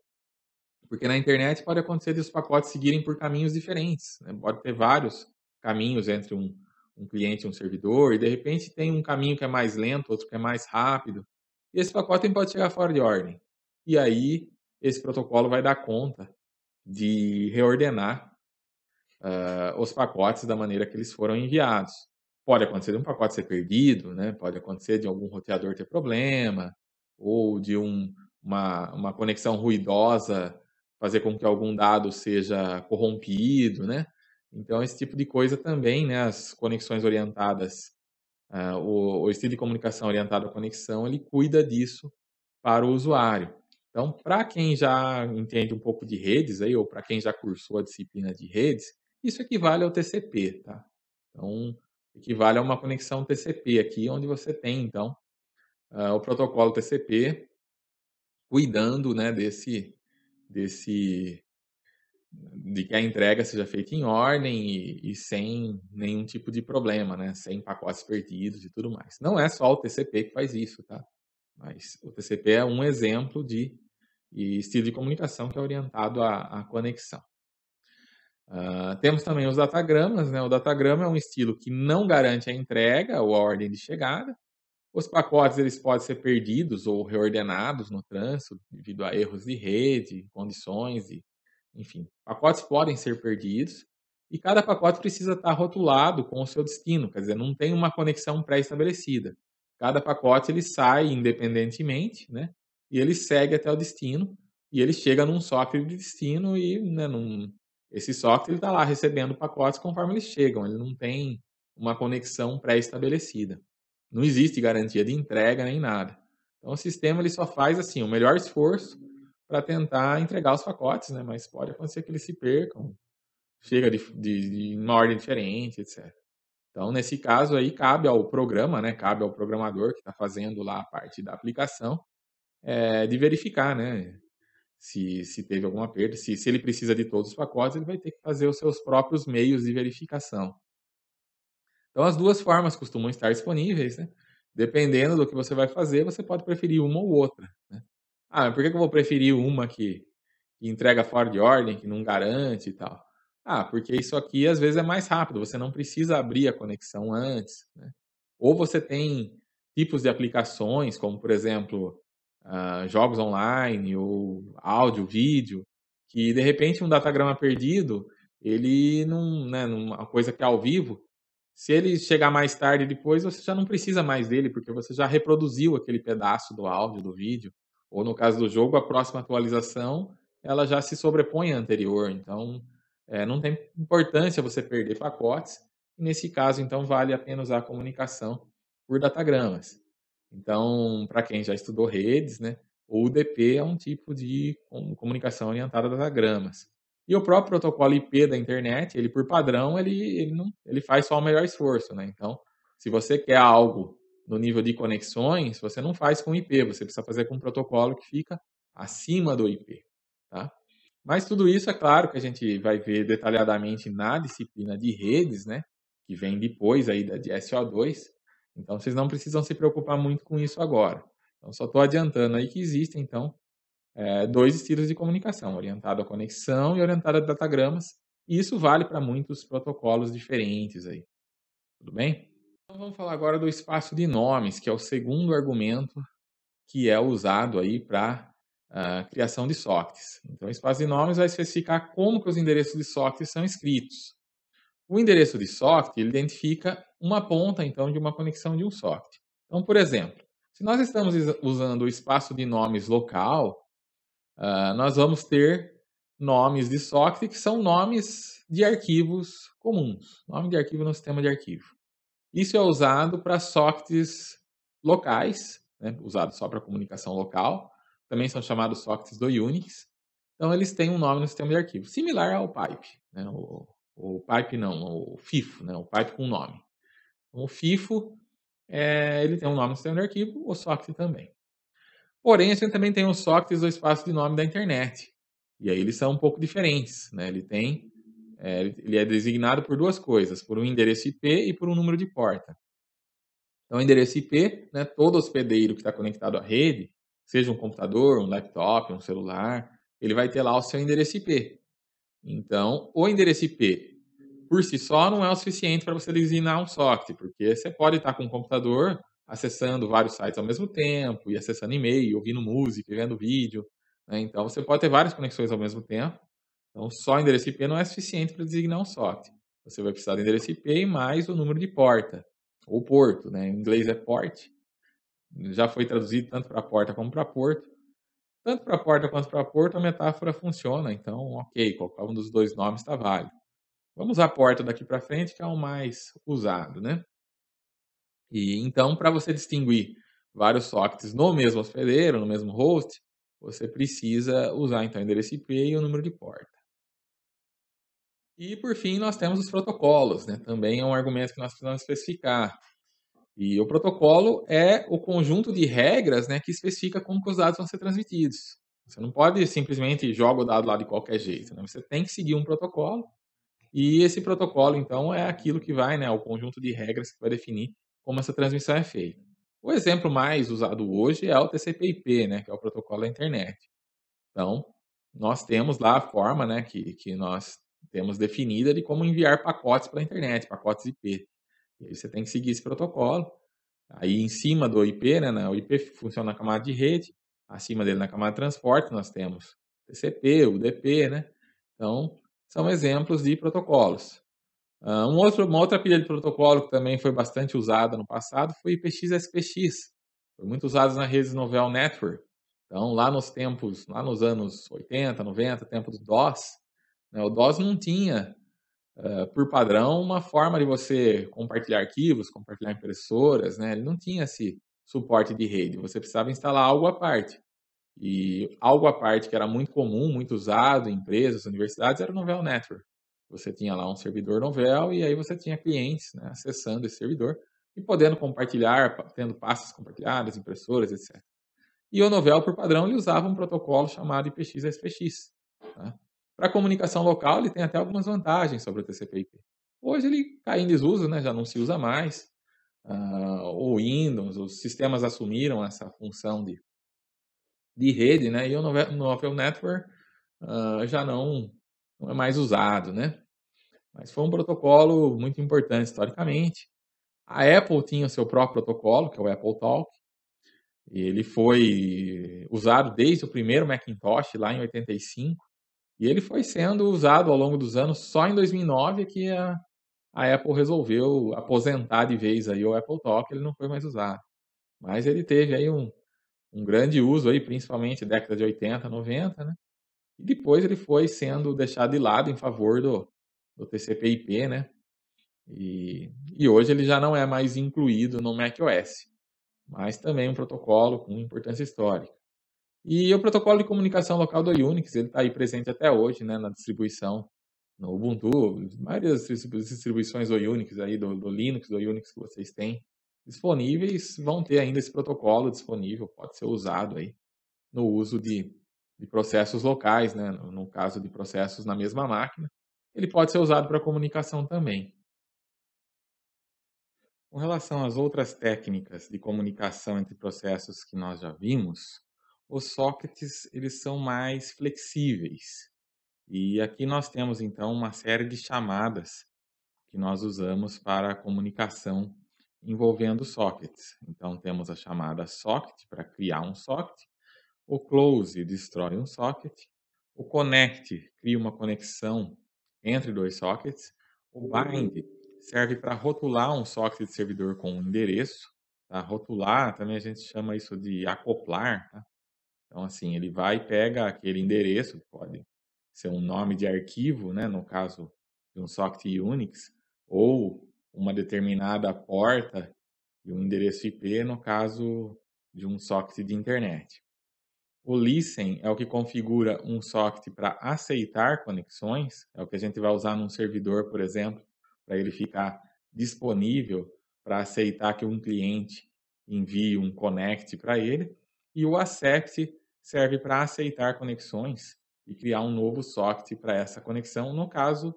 porque na internet pode acontecer de os pacotes seguirem por caminhos diferentes, né? pode ter vários caminhos entre um, um cliente e um servidor, e de repente tem um caminho que é mais lento, outro que é mais rápido, e esse pacote pode chegar fora de ordem. E aí, esse protocolo vai dar conta de reordenar uh, os pacotes da maneira que eles foram enviados. Pode acontecer de um pacote ser perdido, né? pode acontecer de algum roteador ter problema, ou de um, uma, uma conexão ruidosa fazer com que algum dado seja corrompido, né? Então, esse tipo de coisa também, né? As conexões orientadas, uh, o, o estilo de comunicação orientado à conexão, ele cuida disso para o usuário. Então, para quem já entende um pouco de redes aí, ou para quem já cursou a disciplina de redes, isso equivale ao TCP, tá? Então, equivale a uma conexão TCP aqui, onde você tem, então, uh, o protocolo TCP cuidando, né, desse, desse, de que a entrega seja feita em ordem e, e sem nenhum tipo de problema, né, sem pacotes perdidos e tudo mais. Não é só o TCP que faz isso, tá? Mas o TCP é um exemplo de estilo de comunicação que é orientado à, à conexão. Uh, temos também os datagramas. Né? O datagrama é um estilo que não garante a entrega ou a ordem de chegada. Os pacotes eles podem ser perdidos ou reordenados no trânsito devido a erros de rede, condições, e, enfim. Pacotes podem ser perdidos e cada pacote precisa estar rotulado com o seu destino, quer dizer, não tem uma conexão pré-estabelecida. Cada pacote ele sai independentemente, né? E ele segue até o destino e ele chega num software de destino e né, num... esse software está lá recebendo pacotes conforme eles chegam. Ele não tem uma conexão pré-estabelecida. Não existe garantia de entrega nem nada. Então o sistema ele só faz assim o melhor esforço para tentar entregar os pacotes, né? Mas pode acontecer que eles se percam, chega de, de, de uma ordem diferente, etc. Então, nesse caso aí, cabe ao programa, né, cabe ao programador que está fazendo lá a parte da aplicação, é, de verificar né, se, se teve alguma perda. Se, se ele precisa de todos os pacotes, ele vai ter que fazer os seus próprios meios de verificação. Então, as duas formas costumam estar disponíveis. Né? Dependendo do que você vai fazer, você pode preferir uma ou outra. Né? Ah, mas por que eu vou preferir uma que, que entrega fora de ordem, que não garante e tal? Ah, porque isso aqui às vezes é mais rápido, você não precisa abrir a conexão antes. Né? Ou você tem tipos de aplicações, como por exemplo, uh, jogos online, ou áudio, vídeo, que de repente um datagrama perdido, ele não, né, numa coisa que é ao vivo, se ele chegar mais tarde depois, você já não precisa mais dele, porque você já reproduziu aquele pedaço do áudio, do vídeo, ou no caso do jogo, a próxima atualização, ela já se sobrepõe à anterior, então é, não tem importância você perder pacotes. E nesse caso, então, vale a pena usar a comunicação por datagramas. Então, para quem já estudou redes, né, o UDP é um tipo de comunicação orientada a datagramas. E o próprio protocolo IP da internet, ele por padrão, ele, ele, não, ele faz só o melhor esforço. Né? Então, se você quer algo no nível de conexões, você não faz com IP, você precisa fazer com um protocolo que fica acima do IP. Tá? Mas tudo isso, é claro, que a gente vai ver detalhadamente na disciplina de redes, né? Que vem depois aí da de SO2. Então, vocês não precisam se preocupar muito com isso agora. Então, só estou adiantando aí que existem, então, é, dois estilos de comunicação, orientado à conexão e orientado a datagramas. E isso vale para muitos protocolos diferentes aí. Tudo bem? Então, vamos falar agora do espaço de nomes, que é o segundo argumento que é usado aí para a é. criação de sockets. Então, o espaço de nomes vai especificar como que os endereços de sockets são escritos. O endereço de socket ele identifica uma ponta, então, de uma conexão de um socket. Então, por exemplo, se nós estamos usando o espaço de nomes local, uh, nós vamos ter nomes de socket que são nomes de arquivos comuns, nome de arquivo no sistema de arquivo. Isso é usado para sockets locais, né, usado só para comunicação local, também são chamados sockets do Unix. Então, eles têm um nome no sistema de arquivo, similar ao pipe. Né? O, o pipe não, o FIFO, né? o pipe com nome. Então, o FIFO, é, ele tem um nome no sistema de arquivo, o socket também. Porém, a gente também tem os sockets do espaço de nome da internet. E aí eles são um pouco diferentes. Né? Ele tem é, ele é designado por duas coisas, por um endereço IP e por um número de porta. Então, o endereço IP, né, todo hospedeiro que está conectado à rede, seja um computador, um laptop, um celular, ele vai ter lá o seu endereço IP. Então, o endereço IP por si só não é o suficiente para você designar um socket, porque você pode estar tá com um computador acessando vários sites ao mesmo tempo, e acessando e-mail, ouvindo música, vendo vídeo. Né? Então, você pode ter várias conexões ao mesmo tempo. Então, só endereço IP não é suficiente para designar um socket. Você vai precisar do endereço IP mais o número de porta, ou porto, né? em inglês é port já foi traduzido tanto para porta como para porto. Tanto para porta quanto para porto, a metáfora funciona. Então, ok, qualquer um dos dois nomes está válido. Vamos à porta daqui para frente, que é o mais usado, né? E então, para você distinguir vários sockets no mesmo hospedeiro, no mesmo host, você precisa usar então o endereço IP e o número de porta. E por fim, nós temos os protocolos, né? Também é um argumento que nós precisamos especificar. E o protocolo é o conjunto de regras né, que especifica como que os dados vão ser transmitidos. Você não pode simplesmente jogar o dado lá de qualquer jeito. Né? Você tem que seguir um protocolo. E esse protocolo, então, é aquilo que vai, né, o conjunto de regras que vai definir como essa transmissão é feita. O exemplo mais usado hoje é o TCP/IP, né, que é o protocolo da internet. Então, nós temos lá a forma, né, que, que nós temos definida de como enviar pacotes para a internet, pacotes IP. E aí você tem que seguir esse protocolo. Aí em cima do IP, né, o IP funciona na camada de rede, acima dele na camada de transporte nós temos TCP, UDP, né? Então, são exemplos de protocolos. Ah, um outro, uma outra pilha de protocolo que também foi bastante usada no passado foi IPX-SPX. Foi muito usado nas redes Novel Network. Então, lá nos tempos, lá nos anos 80, 90, tempo do DOS, né, o DOS não tinha por padrão, uma forma de você compartilhar arquivos, compartilhar impressoras, né? Ele não tinha esse suporte de rede. Você precisava instalar algo à parte. E algo à parte que era muito comum, muito usado em empresas, universidades, era o Novell Network. Você tinha lá um servidor Novell e aí você tinha clientes né, acessando esse servidor e podendo compartilhar, tendo pastas compartilhadas, impressoras, etc. E o Novell, por padrão, ele usava um protocolo chamado IPX-SPX. Tá? Para a comunicação local, ele tem até algumas vantagens sobre o TCP/IP. Hoje ele cai em desuso, né? já não se usa mais. Uh, o Windows, os sistemas assumiram essa função de, de rede, né? e o Novel Network uh, já não, não é mais usado. Né? Mas foi um protocolo muito importante historicamente. A Apple tinha o seu próprio protocolo, que é o Apple Talk. E ele foi usado desde o primeiro Macintosh, lá em 85. E ele foi sendo usado ao longo dos anos, só em 2009 que a, a Apple resolveu aposentar de vez aí o Apple Talk, ele não foi mais usado. Mas ele teve aí um, um grande uso aí, principalmente década de 80, 90, né? E depois ele foi sendo deixado de lado em favor do, do TCP/IP, né? E, e hoje ele já não é mais incluído no macOS, mas também um protocolo com importância histórica. E o protocolo de comunicação local do Unix, ele está aí presente até hoje, né, na distribuição, no Ubuntu, maioria das distribuições do Unix aí, do, do Linux, do Unix que vocês têm disponíveis, vão ter ainda esse protocolo disponível, pode ser usado aí no uso de, de processos locais, né, no caso de processos na mesma máquina, ele pode ser usado para comunicação também. Com relação às outras técnicas de comunicação entre processos que nós já vimos, os sockets eles são mais flexíveis. E aqui nós temos então uma série de chamadas que nós usamos para a comunicação envolvendo sockets. Então temos a chamada socket para criar um socket, o close destrói um socket, o connect cria uma conexão entre dois sockets, o bind serve para rotular um socket de servidor com um endereço, tá? rotular também a gente chama isso de acoplar, tá? Então, assim, ele vai e pega aquele endereço, que pode ser um nome de arquivo, né? No caso de um socket Unix, ou uma determinada porta e um endereço IP, no caso de um socket de internet. O listen é o que configura um socket para aceitar conexões, é o que a gente vai usar num servidor, por exemplo, para ele ficar disponível para aceitar que um cliente envie um connect para ele. E o accept serve para aceitar conexões e criar um novo socket para essa conexão. No caso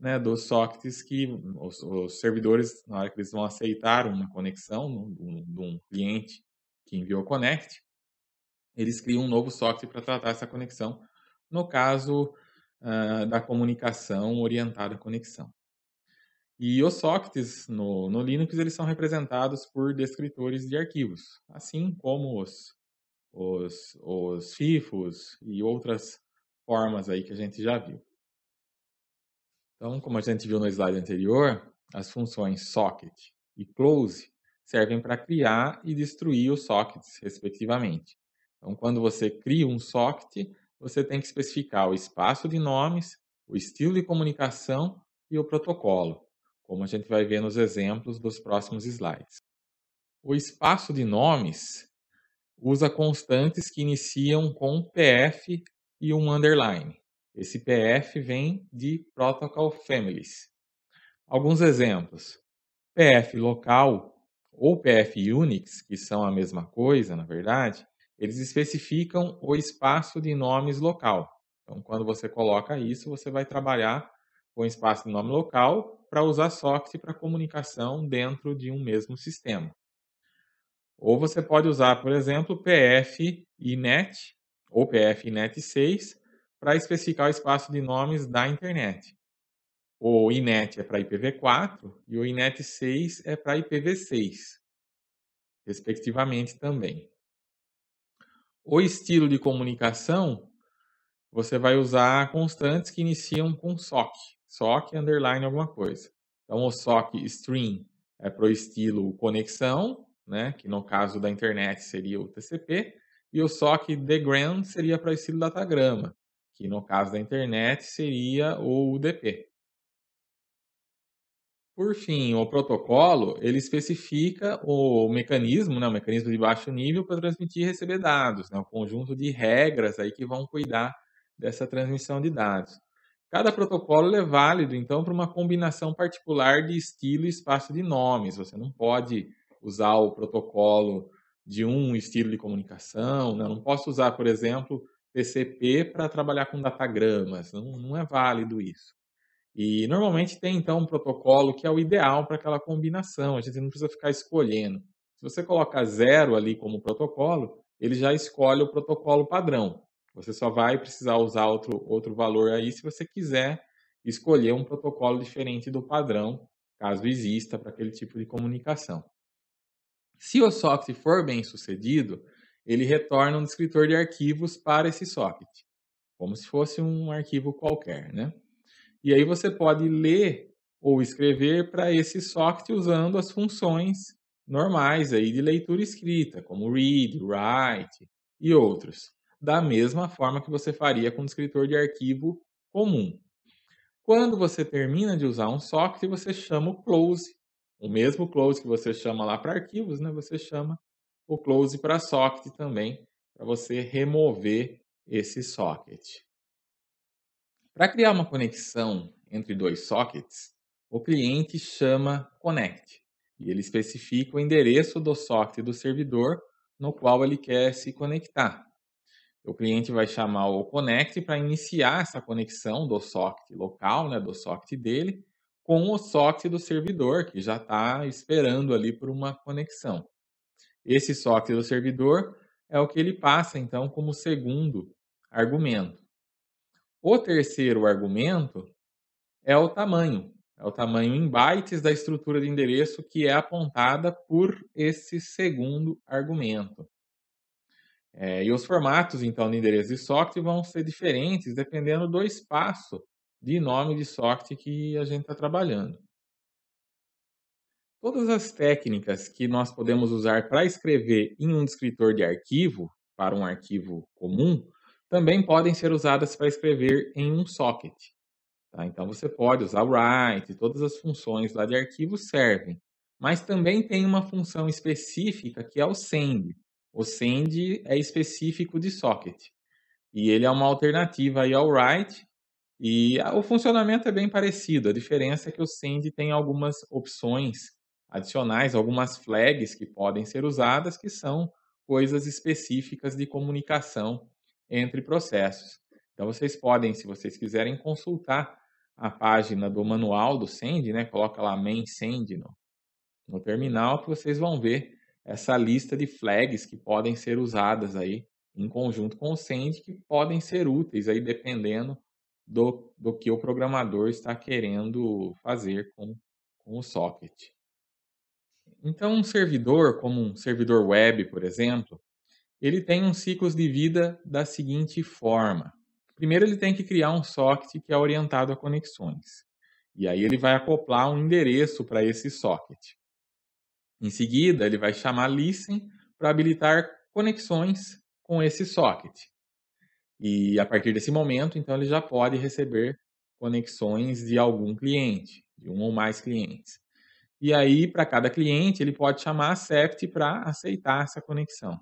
né, dos sockets que os, os, servidores, na hora que eles vão aceitar uma conexão de um, cliente que enviou connect, eles criam um novo socket para tratar essa conexão. No caso uh, da comunicação orientada à conexão. E os sockets no, no Linux eles são representados por descritores de arquivos, assim como os os, os e outras formas aí que a gente já viu. Então, como a gente viu no slide anterior, as funções socket e close servem para criar e destruir os sockets, respectivamente. Então, quando você cria um socket, você tem que especificar o espaço de nomes, o estilo de comunicação e o protocolo, como a gente vai ver nos exemplos dos próximos slides. O espaço de nomes usa constantes que iniciam com PF e um underline. Esse PF vem de Protocol Families. Alguns exemplos. PF local ou PF Unix, que são a mesma coisa, na verdade, eles especificam o espaço de nomes local. Então, quando você coloca isso, você vai trabalhar com espaço de nome local para usar socket para comunicação dentro de um mesmo sistema. Ou você pode usar, por exemplo, PF INET ou PF INET 6 para especificar o espaço de nomes da internet. O INET é para IPv4 e o INET 6 é para IPv6, respectivamente também. O estilo de comunicação, você vai usar constantes que iniciam com SOC. SOC underline alguma coisa. Então, o SOC string é para o estilo conexão né? que no caso da internet seria o TCP, e o SOC Grand seria para estilo datagrama, que no caso da internet seria o UDP. Por fim, o protocolo ele especifica o mecanismo, né, o mecanismo de baixo nível para transmitir e receber dados, né, o conjunto de regras aí que vão cuidar dessa transmissão de dados. Cada protocolo é válido, então, para uma combinação particular de estilo e espaço de nomes. Você não pode usar o protocolo de um estilo de comunicação, né? não posso usar, por exemplo, TCP para trabalhar com datagramas, não, não é válido isso. E normalmente tem então um protocolo que é o ideal para aquela combinação, a gente não precisa ficar escolhendo. Se você coloca zero ali como protocolo, ele já escolhe o protocolo padrão. Você só vai precisar usar outro, outro valor aí se você quiser escolher um protocolo diferente do padrão, caso exista para aquele tipo de comunicação. Se o socket for bem sucedido, ele retorna um descritor de arquivos para esse socket, como se fosse um arquivo qualquer, né? E aí você pode ler ou escrever para esse socket usando as funções normais aí de leitura escrita, como read, write e outros, da mesma forma que você faria com um descritor de arquivo comum. Quando você termina de usar um socket, você chama o close o mesmo close que você chama lá para arquivos, né, você chama o close para socket também, para você remover esse socket. Para criar uma conexão entre dois sockets, o cliente chama connect e ele especifica o endereço do socket do servidor no qual ele quer se conectar. O cliente vai chamar o connect para iniciar essa conexão do socket local, né, do socket dele, com o socket do servidor, que já está esperando ali por uma conexão. Esse socket do servidor é o que ele passa, então, como segundo argumento. O terceiro argumento é o tamanho. É o tamanho em bytes da estrutura de endereço que é apontada por esse segundo argumento. É, e os formatos, então, de endereço de socket vão ser diferentes dependendo do espaço de nome de sorte que a gente está trabalhando. Todas as técnicas que nós podemos usar para escrever em um descritor de arquivo, para um arquivo comum, também podem ser usadas para escrever em um socket. Tá? Então você pode usar write, todas as funções lá de arquivo servem. Mas também tem uma função específica que é o send. O send é específico de socket. E ele é uma alternativa aí ao write e o funcionamento é bem parecido, a diferença é que o send tem algumas opções adicionais, algumas flags que podem ser usadas, que são coisas específicas de comunicação entre processos. Então vocês podem, se vocês quiserem, consultar a página do manual do send, né? Coloca lá main send no, no terminal que vocês vão ver essa lista de flags que podem ser usadas aí em conjunto com o send que podem ser úteis aí dependendo do, do que o programador está querendo fazer com, com o socket. Então, um servidor, como um servidor web, por exemplo, ele tem um ciclos de vida da seguinte forma. Primeiro, ele tem que criar um socket que é orientado a conexões. E aí ele vai acoplar um endereço para esse socket. Em seguida, ele vai chamar listen para habilitar conexões com esse socket. E a partir desse momento, então, ele já pode receber conexões de algum cliente, de um ou mais clientes. E aí, para cada cliente, ele pode chamar a SEPT para aceitar essa conexão.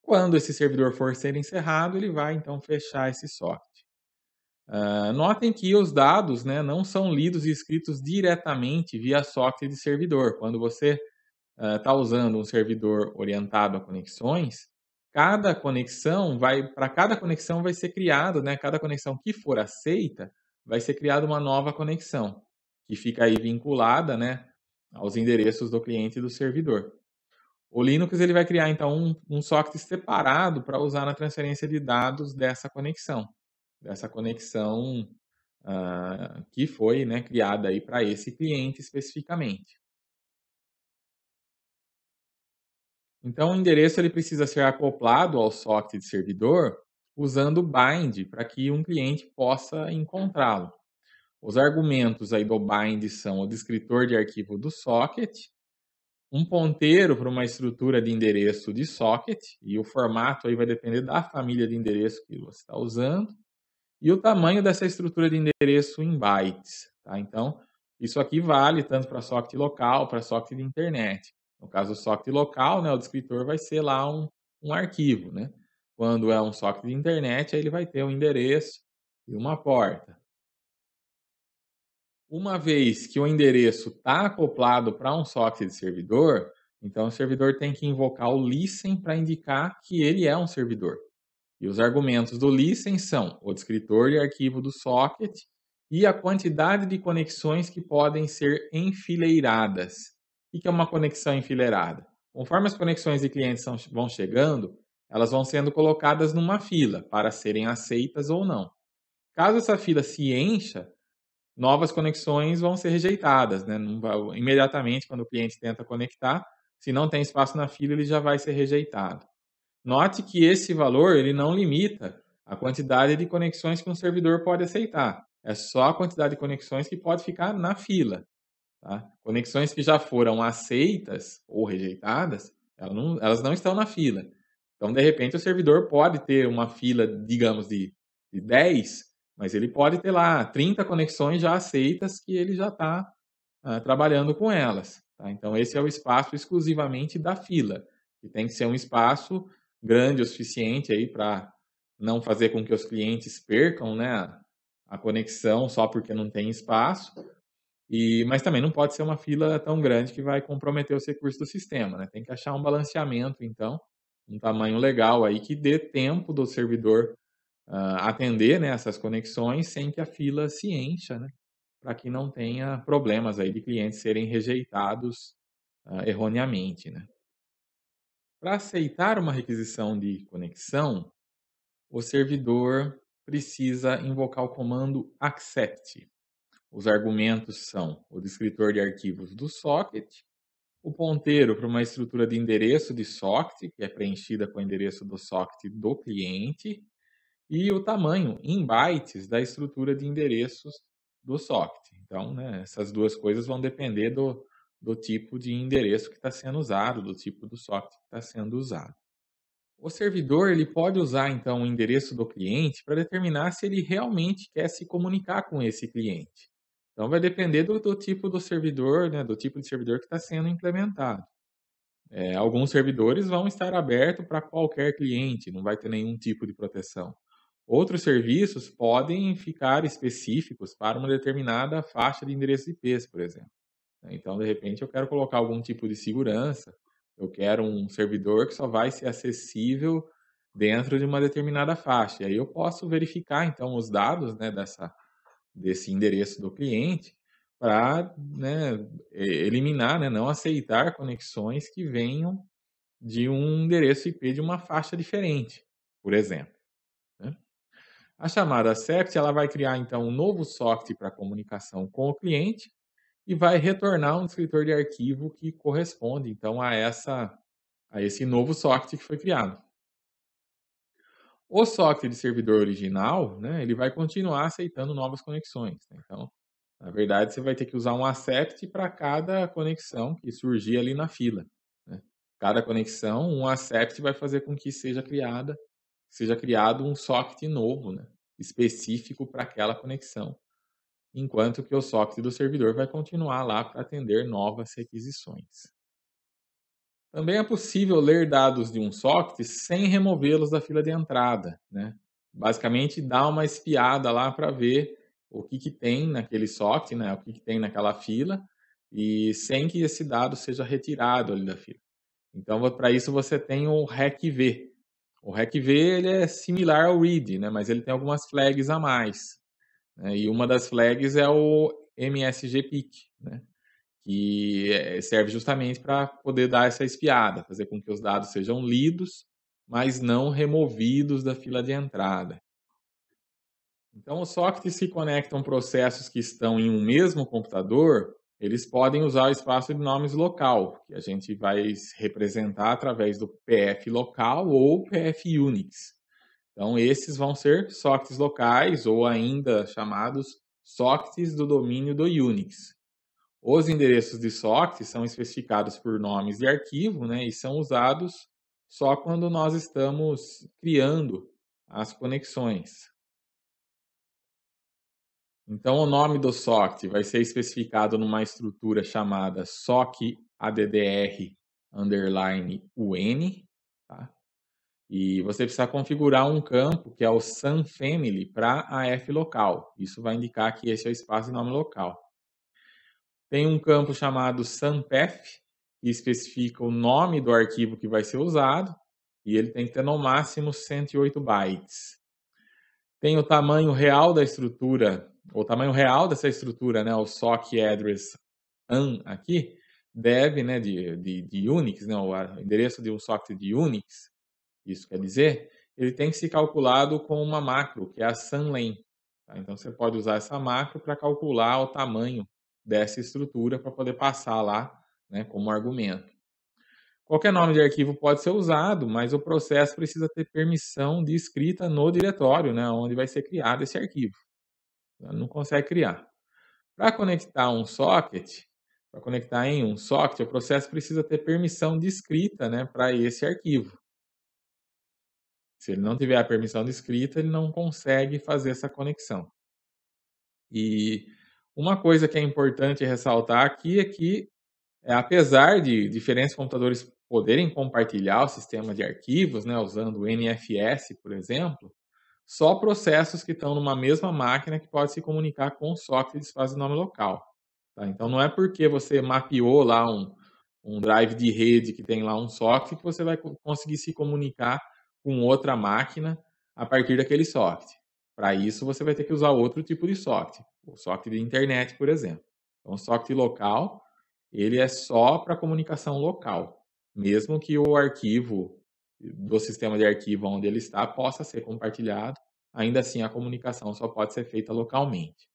Quando esse servidor for ser encerrado, ele vai então fechar esse socket. Uh, ah, notem que os dados né, não são lidos e escritos diretamente via socket de servidor. Quando você está ah, uh, usando um servidor orientado a conexões, cada conexão vai para cada conexão vai ser criado, né? Cada conexão que for aceita vai ser criada uma nova conexão que fica aí vinculada, né, aos endereços do cliente e do servidor. O Linux ele vai criar então um, um socket separado para usar na transferência de dados dessa conexão, dessa conexão uh, que foi né, criada aí para esse cliente especificamente. Então, o endereço ele precisa ser acoplado ao socket de servidor usando bind para que um cliente possa encontrá-lo. Os argumentos aí do bind são o descritor de arquivo do socket, um ponteiro para uma estrutura de endereço de socket, e o formato aí vai depender da família de endereço que você está usando, e o tamanho dessa estrutura de endereço em bytes. Tá? Então, isso aqui vale tanto para socket local, para socket de internet. No caso, o socket local, né, o descritor vai ser lá um, um arquivo. Né? Quando é um socket de internet, aí ele vai ter um endereço e uma porta. Uma vez que o endereço está acoplado para um socket de servidor, então o servidor tem que invocar o listen para indicar que ele é um servidor. E os argumentos do listen são o descritor de arquivo do socket e a quantidade de conexões que podem ser enfileiradas. O que é uma conexão enfileirada? Conforme as conexões de clientes são, vão chegando, elas vão sendo colocadas numa fila para serem aceitas ou não. Caso essa fila se encha, novas conexões vão ser rejeitadas. Né? imediatamente, quando o cliente tenta conectar, se não tem espaço na fila, ele já vai ser rejeitado. Note que esse valor ele não limita a quantidade de conexões que um servidor pode aceitar. É só a quantidade de conexões que pode ficar na fila. Tá? Conexões que já foram aceitas ou rejeitadas, elas não, elas não estão na fila. Então, de repente, o servidor pode ter uma fila, digamos, de, de 10, mas ele pode ter lá 30 conexões já aceitas que ele já está uh, ah, trabalhando com elas. Tá? Então, esse é o espaço exclusivamente da fila, que tem que ser um espaço grande o suficiente aí para não fazer com que os clientes percam né, a conexão só porque não tem espaço, e, mas também não pode ser uma fila tão grande que vai comprometer os recursos do sistema, né? Tem que achar um balanceamento, então, um tamanho legal aí que dê tempo do servidor uh, atender né, essas conexões sem que a fila se encha, né? Para que não tenha problemas aí de clientes serem rejeitados uh, erroneamente, né? Para aceitar uma requisição de conexão, o servidor precisa invocar o comando accept. Os argumentos são o descritor de arquivos do socket, o ponteiro para uma estrutura de endereço de socket, que é preenchida com o endereço do socket do cliente, e o tamanho em bytes da estrutura de endereços do socket. Então, né, essas duas coisas vão depender do, do tipo de endereço que está sendo usado, do tipo do socket que está sendo usado. O servidor ele pode usar então o endereço do cliente para determinar se ele realmente quer se comunicar com esse cliente. Então vai depender do, do tipo do servidor, né, do tipo de servidor que está sendo implementado. É, alguns servidores vão estar abertos para qualquer cliente, não vai ter nenhum tipo de proteção. Outros serviços podem ficar específicos para uma determinada faixa de endereço IPs, por exemplo. Então, de repente, eu quero colocar algum tipo de segurança, eu quero um servidor que só vai ser acessível dentro de uma determinada faixa. E aí eu posso verificar, então, os dados né, dessa, desse endereço do cliente para né, eliminar, né, não aceitar conexões que venham de um endereço IP de uma faixa diferente, por exemplo. Né? A chamada SEPT ela vai criar então um novo socket para comunicação com o cliente e vai retornar um descritor de arquivo que corresponde então a essa a esse novo socket que foi criado. O socket de servidor original, né, ele vai continuar aceitando novas conexões. Né? Então, na verdade, você vai ter que usar um accept para cada conexão que surgir ali na fila. Né? Cada conexão, um accept vai fazer com que seja criada, seja criado um socket novo, né, específico para aquela conexão. Enquanto que o socket do servidor vai continuar lá para atender novas requisições. Também é possível ler dados de um socket sem removê-los da fila de entrada. Né? Basicamente, dá uma espiada lá para ver o que, que tem naquele socket, né? o que, que tem naquela fila, e sem que esse dado seja retirado ali da fila. Então, para isso, você tem o RECV. O RECV ele é similar ao read, né? mas ele tem algumas flags a mais. Né? E uma das flags é o MSGPIC. Né? que eh, serve justamente para poder dar essa espiada, fazer com que os dados sejam lidos, mas não removidos da fila de entrada. Então, os sockets que conectam processos que estão em um mesmo computador, eles podem usar o espaço de nomes local, que a gente vai representar através do PF local ou PF Unix. Então, esses vão ser sockets locais ou ainda chamados sockets do domínio do Unix. Os endereços de SOX são especificados por nomes de arquivo né, e são usados só quando nós estamos criando as conexões. Então, o nome do SOCT vai ser especificado numa estrutura chamada SOC ADDR underline UN. Tá? E você precisa configurar um campo que é o SAM Family para AF local. Isso vai indicar que esse é o espaço de nome local. Tem um campo chamado SAMPF, que especifica o nome do arquivo que vai ser usado, e ele tem que ter no máximo 108 bytes. Tem o tamanho real da estrutura, o tamanho real dessa estrutura, né, o SOC address AN aqui, deve, né, de, de, de Unix, né, o endereço de um socket de Unix, isso quer dizer, ele tem que ser calculado com uma macro, que é a SANLEN. Tá? Então você pode usar essa macro para calcular o tamanho dessa estrutura para poder passar lá né, como argumento. Qualquer nome de arquivo pode ser usado, mas o processo precisa ter permissão de escrita no diretório, né, onde vai ser criado esse arquivo. não consegue criar. Para conectar um socket, para conectar em um socket, o processo precisa ter permissão de escrita né, para esse arquivo. Se ele não tiver a permissão de escrita, ele não consegue fazer essa conexão. E uma coisa que é importante ressaltar aqui é que, é, apesar de diferentes computadores poderem compartilhar o sistema de arquivos, né, usando o NFS, por exemplo, só processos que estão numa mesma máquina que podem se comunicar com o software de nome local. Tá? Então, não é porque você mapeou lá um, um drive de rede que tem lá um software que você vai conseguir se comunicar com outra máquina a partir daquele software. Para isso, você vai ter que usar outro tipo de socket, o socket de internet, por exemplo. Então, o socket local, ele é só para comunicação local, mesmo que o arquivo do sistema de arquivo onde ele está possa ser compartilhado, ainda assim a comunicação só pode ser feita localmente.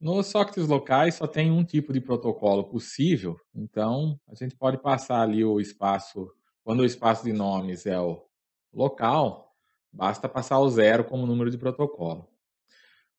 Nos sockets locais só tem um tipo de protocolo possível, então a gente pode passar ali o espaço, quando o espaço de nomes é o local, Basta passar o zero como número de protocolo.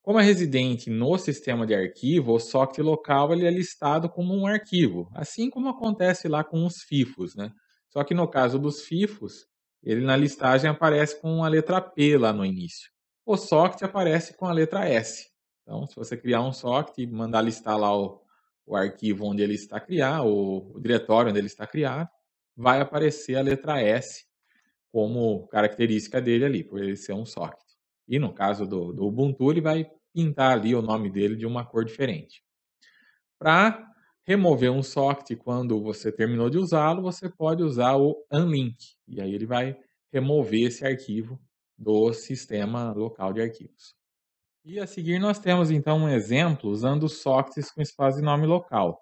Como é residente no sistema de arquivo, o socket local ele é listado como um arquivo, assim como acontece lá com os FIFOs. Né? Só que no caso dos FIFOs, ele na listagem aparece com a letra P lá no início. O socket aparece com a letra S. Então, se você criar um socket e mandar listar lá o, o arquivo onde ele está criado, o, o diretório onde ele está criado, vai aparecer a letra S como característica dele ali, por ele ser um socket. E no caso do, do Ubuntu, ele vai pintar ali o nome dele de uma cor diferente. Para remover um socket quando você terminou de usá-lo, você pode usar o unlink. E aí ele vai remover esse arquivo do sistema local de arquivos. E a seguir nós temos então um exemplo usando sockets com espaço de nome local.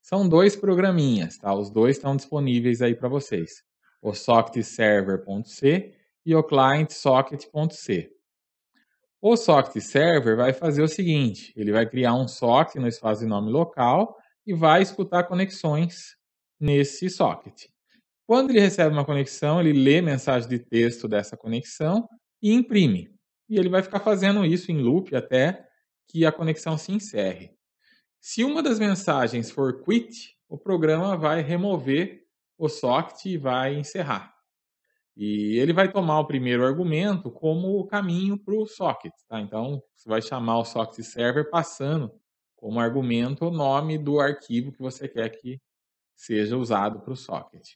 São dois programinhas, tá? Os dois estão disponíveis aí para vocês o socket server.c e o client socket.c. O socket server vai fazer o seguinte, ele vai criar um socket no espaço de nome local e vai escutar conexões nesse socket. Quando ele recebe uma conexão, ele lê mensagem de texto dessa conexão e imprime. E ele vai ficar fazendo isso em loop até que a conexão se encerre. Se uma das mensagens for quit, o programa vai remover o socket vai encerrar. E ele vai tomar o primeiro argumento como o caminho para o socket. Tá? Então, você vai chamar o socket server passando como argumento o nome do arquivo que você quer que seja usado para o socket.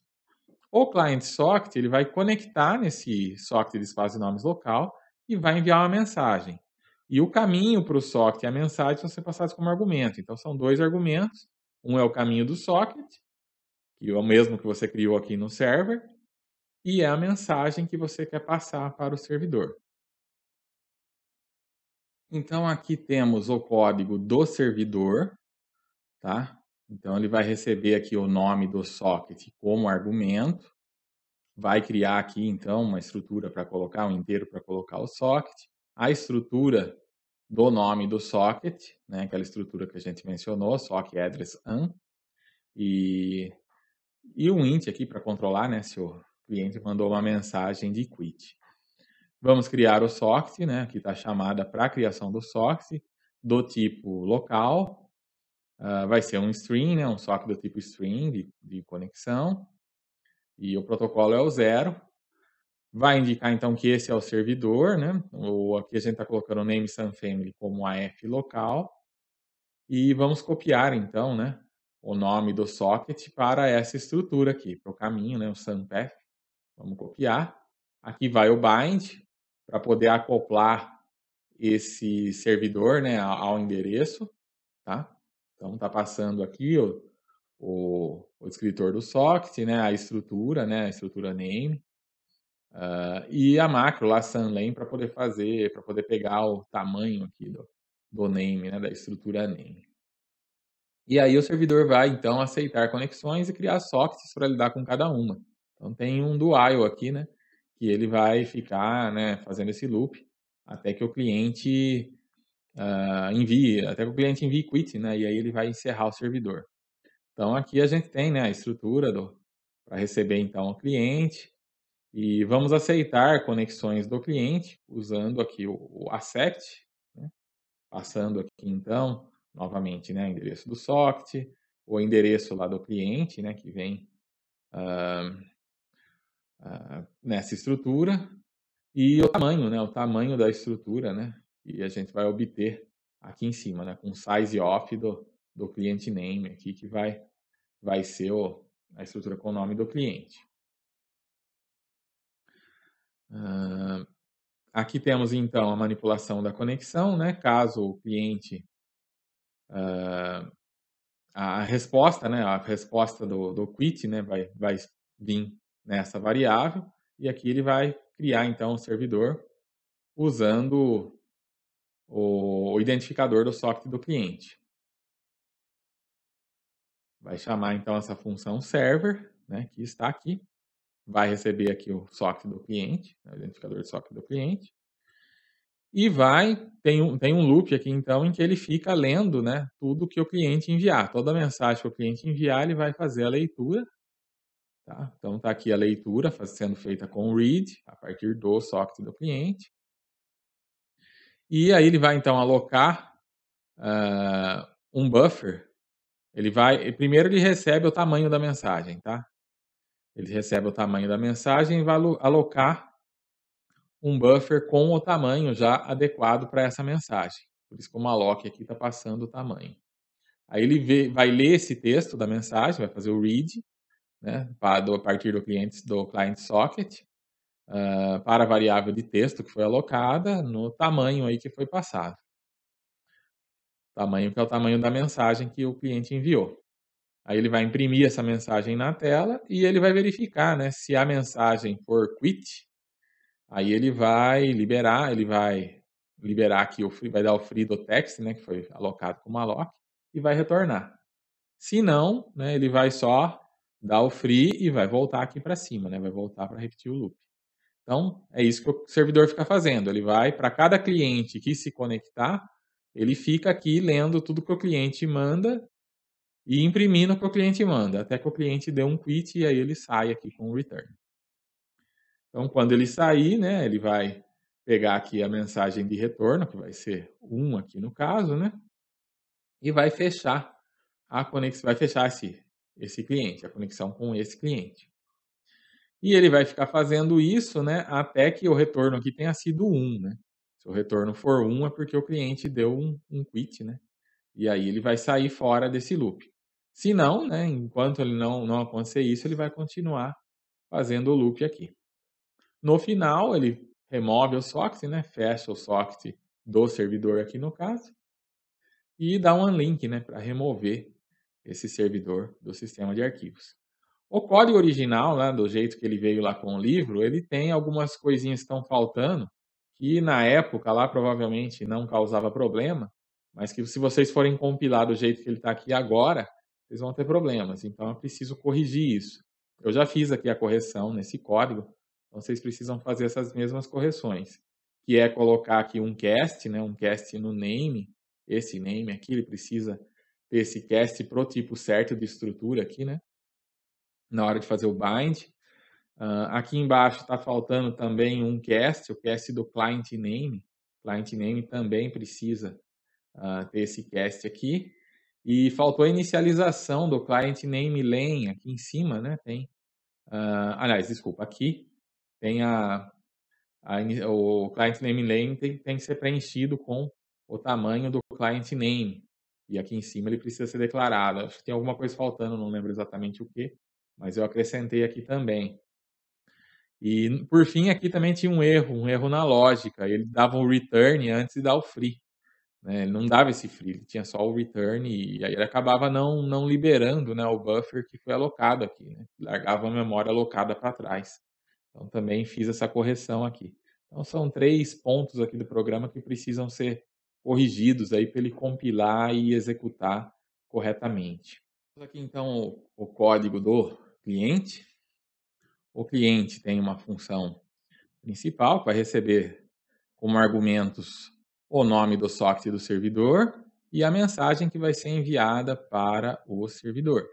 O client socket ele vai conectar nesse socket de espaço de nomes local e vai enviar uma mensagem. E o caminho para o socket e a mensagem vão ser passados como argumento. Então, são dois argumentos. Um é o caminho do socket que é o mesmo que você criou aqui no server, e é a mensagem que você quer passar para o servidor. Então aqui temos o código do servidor, tá? Então ele vai receber aqui o nome do socket como argumento, vai criar aqui então uma estrutura para colocar um inteiro para colocar o socket, a estrutura do nome do socket, né, aquela estrutura que a gente mencionou, socket address an, e e um int aqui para controlar né, se o cliente mandou uma mensagem de quit. Vamos criar o socket, né, aqui está a chamada para a criação do socket, do tipo local, uh, vai ser um string, né, um socket do tipo string de, de conexão, e o protocolo é o zero, vai indicar então que esse é o servidor, né? Ou aqui a gente está colocando o name Sun Family como AF local. E vamos copiar então, né? o nome do socket para essa estrutura aqui, para o caminho, né, o SAMPF. Vamos copiar. Aqui vai o bind, para poder acoplar esse servidor né, ao endereço. Tá? Então, está passando aqui o, o, o, do socket, né, a estrutura, né, a estrutura name, uh, e a macro lá, sunlane, para poder fazer, para poder pegar o tamanho aqui do, do name, né, da estrutura name. E aí o servidor vai, então, aceitar conexões e criar sockets para lidar com cada uma. Então tem um do IO aqui, né? Que ele vai ficar né, fazendo esse loop até que o cliente uh, envie, até que o cliente envie quit, né? E aí ele vai encerrar o servidor. Então aqui a gente tem né, a estrutura para receber então o cliente e vamos aceitar conexões do cliente usando aqui o, o accept, né? passando aqui então novamente, né, endereço do socket, o endereço lá do cliente, né, que vem uh, uh, nessa estrutura, e o tamanho, né, o tamanho da estrutura, né, que a gente vai obter aqui em cima, né, com size off do, do cliente name aqui, que vai, vai ser o, a estrutura com o nome do cliente. Uh, aqui temos então a manipulação da conexão, né? Caso o cliente Uh, a resposta, né, a resposta do, do quit né, vai, vai vir nessa variável e aqui ele vai criar então o um servidor usando o, o identificador do socket do cliente. Vai chamar então essa função server, né, que está aqui, vai receber aqui o socket do cliente, né, o identificador de socket do cliente, e vai, tem um, tem um loop aqui então em que ele fica lendo né, tudo que o cliente enviar. Toda mensagem que o cliente enviar, ele vai fazer a leitura. Tá? Então está aqui a leitura sendo feita com o read, a partir do socket do cliente. E aí ele vai então alocar uh, um buffer. Ele vai. Primeiro ele recebe o tamanho da mensagem, tá? Ele recebe o tamanho da mensagem e vai alocar um buffer com o tamanho já adequado para essa mensagem. Por isso que o malloc aqui está passando o tamanho. Aí ele vê, vai ler esse texto da mensagem, vai fazer o read, né, a partir do cliente do client socket, uh, para a variável de texto que foi alocada no tamanho aí que foi passado. Tamanho que é o tamanho da mensagem que o cliente enviou. Aí ele vai imprimir essa mensagem na tela e ele vai verificar, né, se a mensagem for quit, Aí ele vai liberar, ele vai liberar aqui, o free, vai dar o free do text, né, que foi alocado com malloc, e vai retornar. Se não, né, ele vai só dar o free e vai voltar aqui para cima, né, vai voltar para repetir o loop. Então, é isso que o servidor fica fazendo. Ele vai para cada cliente que se conectar, ele fica aqui lendo tudo que o cliente manda e imprimindo o que o cliente manda, até que o cliente dê um quit e aí ele sai aqui com o return. Então, quando ele sair, né, ele vai pegar aqui a mensagem de retorno, que vai ser 1 aqui no caso, né? E vai fechar a conexão, vai fechar esse, esse cliente, a conexão com esse cliente. E ele vai ficar fazendo isso, né, até que o retorno aqui tenha sido 1, né? Se o retorno for 1 é porque o cliente deu um, um quit, né? E aí ele vai sair fora desse loop. Se não, né, enquanto ele não, não acontecer isso, ele vai continuar fazendo o loop aqui. No final, ele remove o socket, né? fecha o socket do servidor aqui no caso, e dá um unlink né? para remover esse servidor do sistema de arquivos. O código original, né, do jeito que ele veio lá com o livro, ele tem algumas coisinhas que estão faltando, que na época lá provavelmente não causava problema, mas que se vocês forem compilar do jeito que ele está aqui agora, vocês vão ter problemas. Então é preciso corrigir isso. Eu já fiz aqui a correção nesse código, então, vocês precisam fazer essas mesmas correções, que é colocar aqui um cast, né, um cast no name, esse name aqui, ele precisa ter esse cast pro tipo certo de estrutura aqui, né, na hora de fazer o bind. Uh, aqui embaixo está faltando também um cast, o cast do client name. Client name também precisa uh, ter esse cast aqui. E faltou a inicialização do client name lane aqui em cima, né? Tem, uh, aliás, desculpa, aqui tem a, a, o client name lane tem, tem que ser preenchido com o tamanho do client name. E aqui em cima ele precisa ser declarado. Acho que tem alguma coisa faltando, não lembro exatamente o que, mas eu acrescentei aqui também. E por fim, aqui também tinha um erro, um erro na lógica. Ele dava o return antes de dar o free. Né? Ele não dava esse free, ele tinha só o return e aí ele acabava não, não liberando né, o buffer que foi alocado aqui. Né? Largava a memória alocada para trás. Então também fiz essa correção aqui. Então são três pontos aqui do programa que precisam ser corrigidos aí para ele compilar e executar corretamente. Aqui então o código do cliente. O cliente tem uma função principal que vai receber como argumentos o nome do software do servidor e a mensagem que vai ser enviada para o servidor.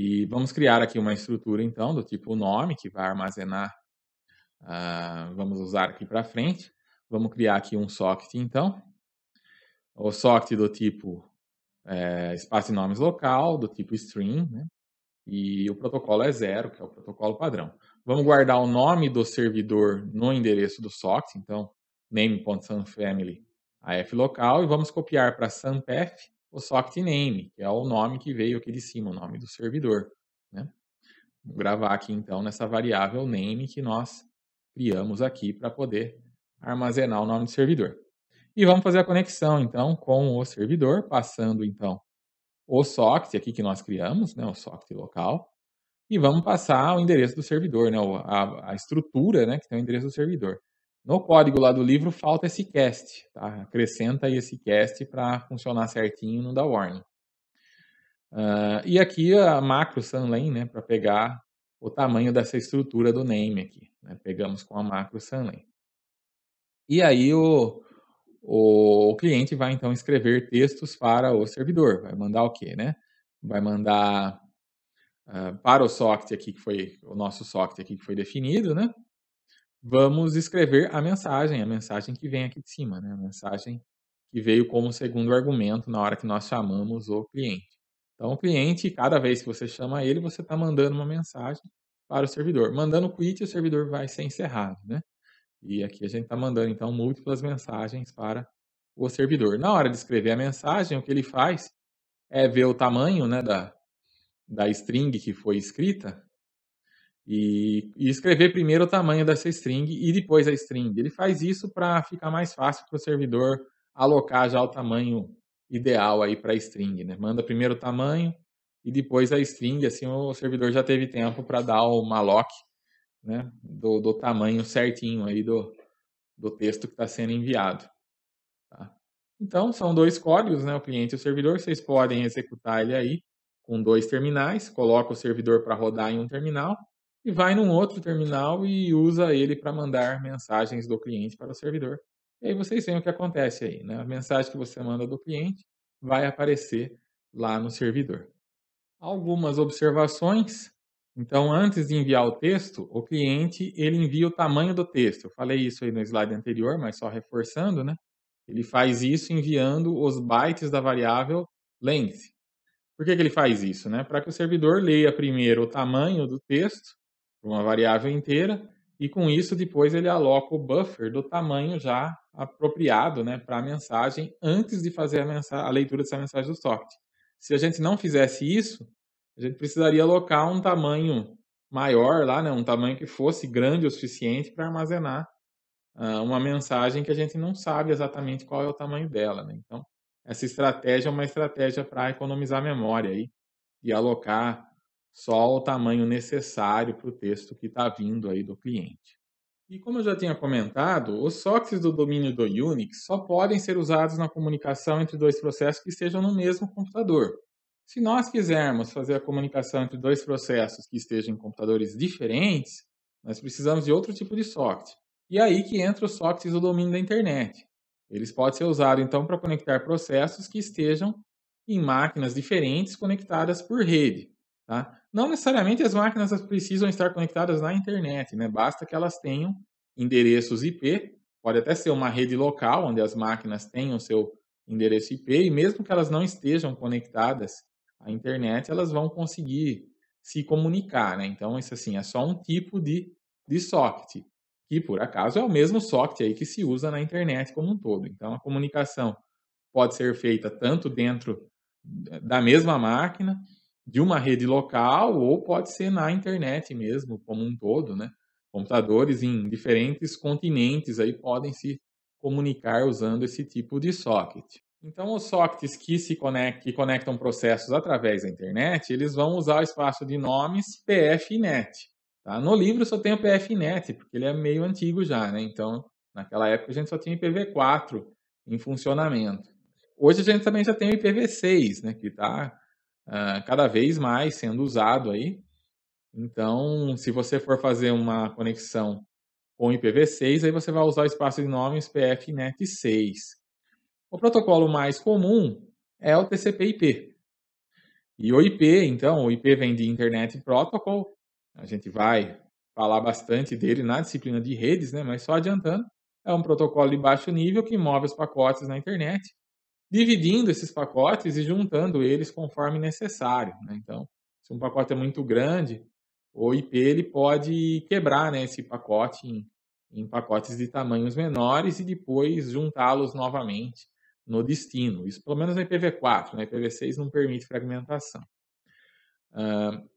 E vamos criar aqui uma estrutura, então, do tipo nome, que vai armazenar, uh, vamos usar aqui para frente. Vamos criar aqui um socket, então. O socket do tipo é, espaço de nomes local, do tipo string, né? e o protocolo é zero, que é o protocolo padrão. Vamos guardar o nome do servidor no endereço do socket, então name.sunfamily.aflocal, e vamos copiar para sunpath, o socket name, que é o nome que veio aqui de cima, o nome do servidor. Né? Vou gravar aqui então nessa variável name que nós criamos aqui para poder armazenar o nome do servidor. E vamos fazer a conexão então com o servidor, passando então o socket aqui que nós criamos, né, o socket local, e vamos passar o endereço do servidor, né, a, a estrutura né, que tem o endereço do servidor. No código lá do livro falta esse cast, tá? Acrescenta aí esse cast para funcionar certinho no da warning. Uh, e aqui a macro Sunlane, né, para pegar o tamanho dessa estrutura do name aqui. Né? Pegamos com a macro Sunlane. E aí o, o, cliente vai então escrever textos para o servidor. Vai mandar o quê, né? Vai mandar uh, para o socket aqui que foi o nosso socket aqui que foi definido, né? vamos escrever a mensagem, a mensagem que vem aqui de cima, né? a mensagem que veio como segundo argumento na hora que nós chamamos o cliente. Então, o cliente, cada vez que você chama ele, você está mandando uma mensagem para o servidor. Mandando quit, o servidor vai ser encerrado, né? E aqui a gente está mandando, então, múltiplas mensagens para o servidor. Na hora de escrever a mensagem, o que ele faz é ver o tamanho né, da, da string que foi escrita e, e, escrever primeiro o tamanho dessa string e depois a string. Ele faz isso para ficar mais fácil para o servidor alocar já o tamanho ideal aí para a string. Né? Manda primeiro o tamanho e depois a string, assim o servidor já teve tempo para dar o malloc né? do, do tamanho certinho aí do, do texto que está sendo enviado. Tá? Então, são dois códigos, né? o cliente e o servidor, vocês podem executar ele aí com dois terminais, coloca o servidor para rodar em um terminal e vai num outro terminal e usa ele para mandar mensagens do cliente para o servidor. E aí vocês veem o que acontece aí, né? A mensagem que você manda do cliente vai aparecer lá no servidor. Algumas observações. Então, antes de enviar o texto, o cliente ele envia o tamanho do texto. Eu falei isso aí no slide anterior, mas só reforçando, né? Ele faz isso enviando os bytes da variável length. Por que, que ele faz isso? Né? Para que o servidor leia primeiro o tamanho do texto para uma variável inteira, e com isso depois ele aloca o buffer do tamanho já apropriado né, para a mensagem antes de fazer a, a leitura dessa mensagem do socket. Se a gente não fizesse isso, a gente precisaria alocar um tamanho maior lá, né, um tamanho que fosse grande o suficiente para armazenar uh, uma mensagem que a gente não sabe exatamente qual é o tamanho dela. Né? Então, essa estratégia é uma estratégia para economizar memória aí, e alocar só o tamanho necessário para o texto que está vindo aí do cliente. E como eu já tinha comentado, os socks do domínio do Unix só podem ser usados na comunicação entre dois processos que estejam no mesmo computador. Se nós quisermos fazer a comunicação entre dois processos que estejam em computadores diferentes, nós precisamos de outro tipo de socket. E é aí que entra os sockets do domínio da internet. Eles podem ser usados então para conectar processos que estejam em máquinas diferentes conectadas por rede. Tá? Não necessariamente as máquinas precisam estar conectadas na internet, né? Basta que elas tenham endereços IP, pode até ser uma rede local onde as máquinas tenham seu endereço IP e mesmo que elas não estejam conectadas à internet, elas vão conseguir se comunicar, né? Então isso assim é só um tipo de, de socket que por acaso é o mesmo socket aí que se usa na internet como um todo. Então a comunicação pode ser feita tanto dentro da mesma máquina de uma rede local ou pode ser na internet mesmo, como um todo, né? Computadores em diferentes continentes aí podem se comunicar usando esse tipo de socket. Então, os sockets que se conectam, que conectam processos através da internet, eles vão usar o espaço de nomes PFNet. Tá? No livro só tem o PFNet, porque ele é meio antigo já, né? Então, naquela época a gente só tinha IPv4 em funcionamento. Hoje a gente também já tem o IPv6, né? Que está ah, cada vez mais sendo usado aí. Então, se você for fazer uma conexão com IPv6, aí você vai usar o espaço de nomes PFNet6. O protocolo mais comum é o TCP/IP. E o IP, então, o IP vem de Internet Protocol. A gente vai falar bastante dele na disciplina de redes, né? Mas só adiantando, é um protocolo de baixo nível que move os pacotes na internet dividindo esses pacotes e juntando eles conforme necessário. Né? Então, se um pacote é muito grande, o IP ele pode quebrar né, esse pacote em, em pacotes de tamanhos menores e depois juntá-los novamente no destino. Isso pelo menos no IPv4, No IPv6 não permite fragmentação. Uh,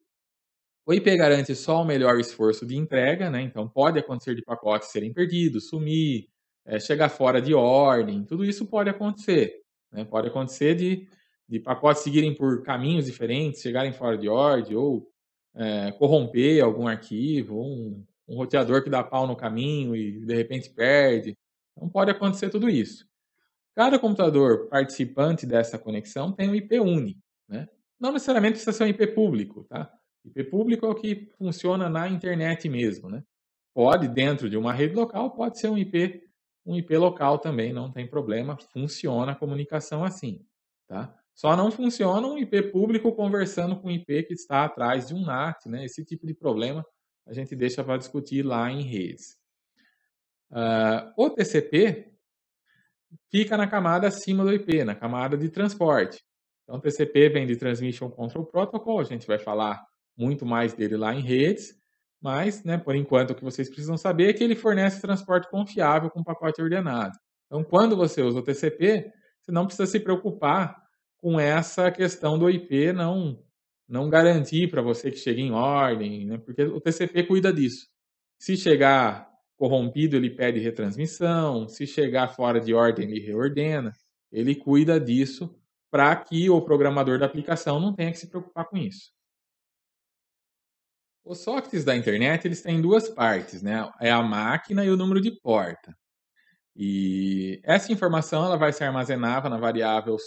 o IP garante só o melhor esforço de entrega, né? então pode acontecer de pacotes serem perdidos, sumir, é, chegar fora de ordem, tudo isso pode acontecer. Né? Pode acontecer de, de pacotes seguirem por caminhos diferentes, chegarem fora de ordem ou é, corromper algum arquivo, um, um roteador que dá pau no caminho e de repente perde. Então pode acontecer tudo isso. Cada computador participante dessa conexão tem um IP UNI. Né? Não necessariamente precisa ser um IP público. Tá? IP público é o que funciona na internet mesmo. Né? Pode, dentro de uma rede local, pode ser um IP um IP local também não tem problema, funciona a comunicação assim, tá? Só não funciona um IP público conversando com um IP que está atrás de um NAT, né? Esse tipo de problema a gente deixa para discutir lá em redes. Uh, o TCP fica na camada acima do IP, na camada de transporte. Então, o TCP vem de Transmission Control Protocol, a gente vai falar muito mais dele lá em redes. Mas, né, por enquanto, o que vocês precisam saber é que ele fornece transporte confiável com pacote ordenado. Então, quando você usa o TCP, você não precisa se preocupar com essa questão do IP não não garantir para você que chegue em ordem, né? porque o TCP cuida disso. Se chegar corrompido, ele pede retransmissão, se chegar fora de ordem, ele reordena. Ele cuida disso para que o programador da aplicação não tenha que se preocupar com isso. Os sockets da internet eles têm duas partes, né? É a máquina e o número de porta. E essa informação ela vai ser armazenada na variável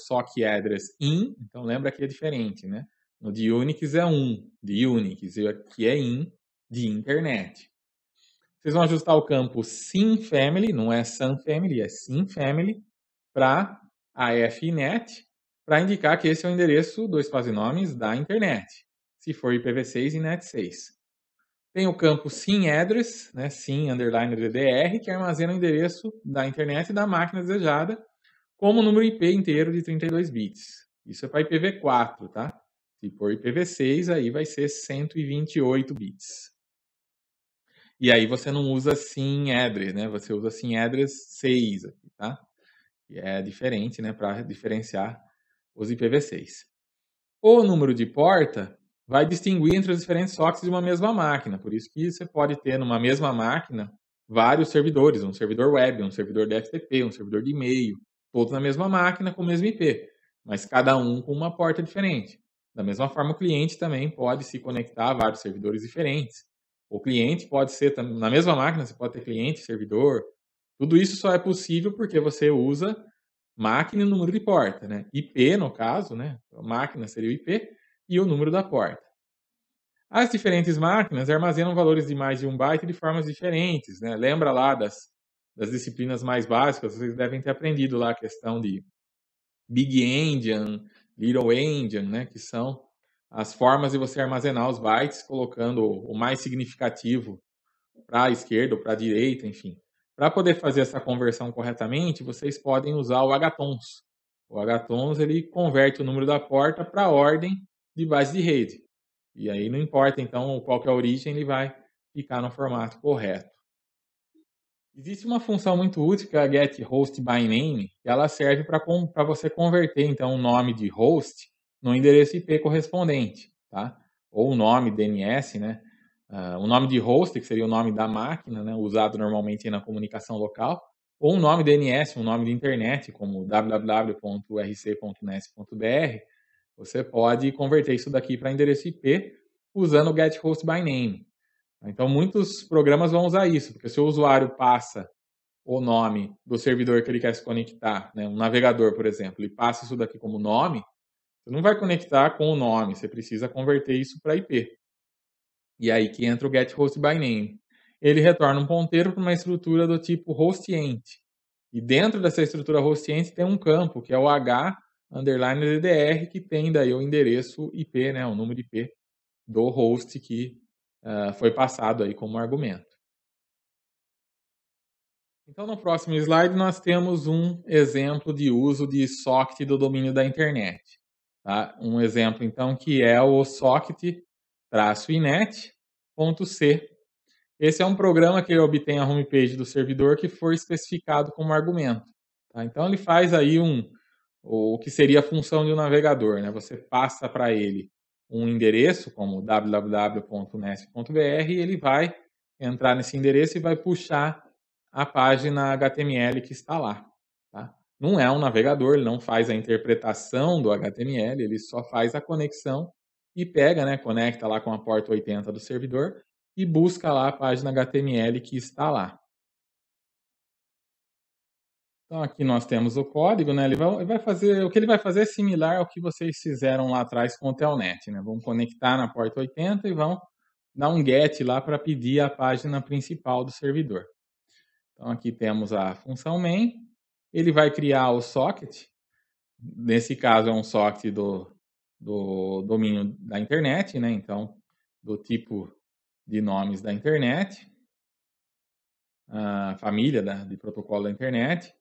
in. Então lembra que é diferente, né? No de Unix é 1, de Unix, e aqui é in, de internet. Vocês vão ajustar o campo family, não é family, é family para AFNet, para indicar que esse é o endereço, dois quase nomes, da internet se for IPv6 e NET6. Tem o campo SIM address, né, SIM underline DDR, que armazena o endereço da internet e da máquina desejada, como número IP inteiro de 32 bits. Isso é para IPv4, tá? Se for IPv6, aí vai ser 128 bits. E aí você não usa SIM address, né? Você usa SIM address 6 aqui, tá? E é diferente, né, para diferenciar os IPv6. O número de porta vai distinguir entre os diferentes sockets de uma mesma máquina. Por isso que você pode ter numa mesma máquina vários servidores, um servidor web, um servidor de FTP, um servidor de e-mail, todos na mesma máquina com o mesmo IP, mas cada um com uma porta diferente. Da mesma forma, o cliente também pode se conectar a vários servidores diferentes. O cliente pode ser na mesma máquina, você pode ter cliente, servidor. Tudo isso só é possível porque você usa máquina e número de porta, né? IP no caso, né? A então, máquina seria o IP e o número da porta. As diferentes máquinas armazenam valores de mais de um byte de formas diferentes. Né? Lembra lá das, das disciplinas mais básicas, vocês devem ter aprendido lá a questão de Big Endian, Little Endian, né? que são as formas de você armazenar os bytes, colocando o mais significativo para a esquerda ou para a direita, enfim. Para poder fazer essa conversão corretamente, vocês podem usar o hackathons. O hackathons ele converte o número da porta para a ordem de base de rede. E aí não importa, então, qual que é a origem, ele vai ficar no formato correto. Existe uma função muito útil que é a get host by name, que ela serve para você converter então o nome de host no endereço IP correspondente, tá? Ou o nome DNS, né? Uh, o nome de host, que seria o nome da máquina, né? usado normalmente na comunicação local, ou um nome DNS, um nome de internet, como www.rc.nes.br, você pode converter isso daqui para endereço IP usando o get host by name. Então, muitos programas vão usar isso, porque se o usuário passa o nome do servidor que ele quer se conectar, né, um navegador, por exemplo, ele passa isso daqui como nome, você não vai conectar com o nome, você precisa converter isso para IP. E aí que entra o get host by name. Ele retorna um ponteiro para uma estrutura do tipo host E dentro dessa estrutura host tem um campo que é o h underline DDR, que tem daí o endereço IP, né, o número IP do host que uh, foi passado aí como argumento. Então, no próximo slide, nós temos um exemplo de uso de socket do domínio da internet. Tá? Um exemplo, então, que é o socket-inet.c. Esse é um programa que obtém a homepage do servidor que foi especificado como argumento. Tá? Então, ele faz aí um, o que seria a função de um navegador. Né? Você passa para ele um endereço, como www.nesp.br, e ele vai entrar nesse endereço e vai puxar a página HTML que está lá. Tá? Não é um navegador, ele não faz a interpretação do HTML, ele só faz a conexão e pega, né, conecta lá com a porta 80 do servidor e busca lá a página HTML que está lá. Então aqui nós temos o código, né? Ele vai, vai, fazer o que ele vai fazer é similar ao que vocês fizeram lá atrás com o Telnet, né? Vão conectar na porta 80 e vão dar um get lá para pedir a página principal do servidor. Então aqui temos a função main, ele vai criar o socket. Nesse caso é um socket do, do domínio da internet, né? Então do tipo de nomes da internet, a família da, de protocolo da internet.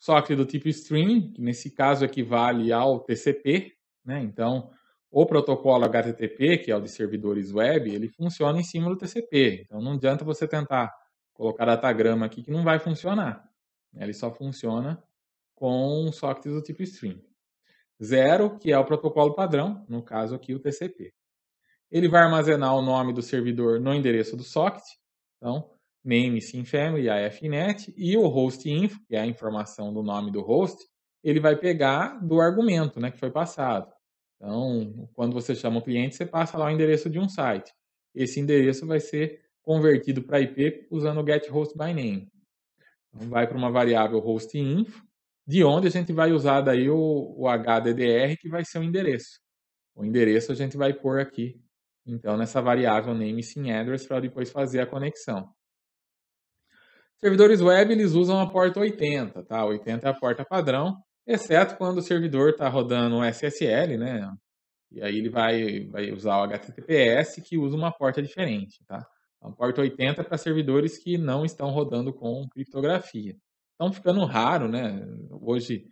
Socket do tipo streaming, que nesse caso equivale ao TCP, né? Então, o protocolo HTTP, que é o de servidores web, ele funciona em cima do TCP. Então, não adianta você tentar colocar datagrama aqui que não vai funcionar. Né? Ele só funciona com sockets do tipo stream. Zero, que é o protocolo padrão, no caso aqui o TCP. Ele vai armazenar o nome do servidor no endereço do socket. Então, name, sim family, a e o host info, que é a informação do nome do host, ele vai pegar do argumento né, que foi passado. Então, quando você chama o cliente, você passa lá o endereço de um site. Esse endereço vai ser convertido para IP usando o get host by name. Então, vai para uma variável host info, de onde a gente vai usar daí o, o HDDR, que vai ser o endereço. O endereço a gente vai pôr aqui, então, nessa variável name sim address para depois fazer a conexão. Servidores web, eles usam a porta 80, tá? 80 é a porta padrão, exceto quando o servidor está rodando SSL, né? E aí ele vai, vai usar o HTTPS, que usa uma porta diferente, tá? Então, porta 80 é para servidores que não estão rodando com criptografia. Estão ficando raro, né? Hoje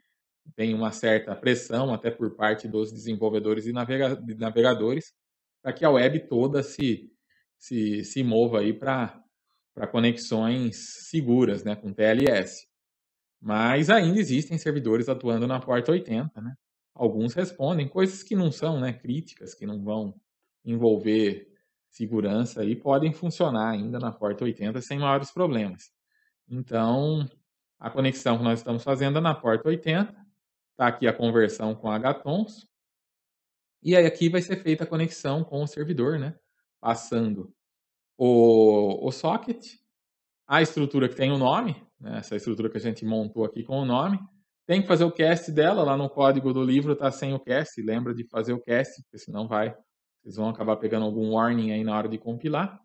tem uma certa pressão, até por parte dos desenvolvedores e navegadores, para que a web toda se, se, se mova aí para para conexões seguras, né, com TLS. Mas ainda existem servidores atuando na porta 80, né? Alguns respondem coisas que não são, né, críticas, que não vão envolver segurança e podem funcionar ainda na porta 80 sem maiores problemas. Então, a conexão que nós estamos fazendo é na porta 80, está aqui a conversão com HTONS, e aí aqui vai ser feita a conexão com o servidor, né? Passando o, o socket, a estrutura que tem o nome, né, essa estrutura que a gente montou aqui com o nome, tem que fazer o cast dela, lá no código do livro está sem o cast, lembra de fazer o cast, porque senão vai, vocês vão acabar pegando algum warning aí na hora de compilar.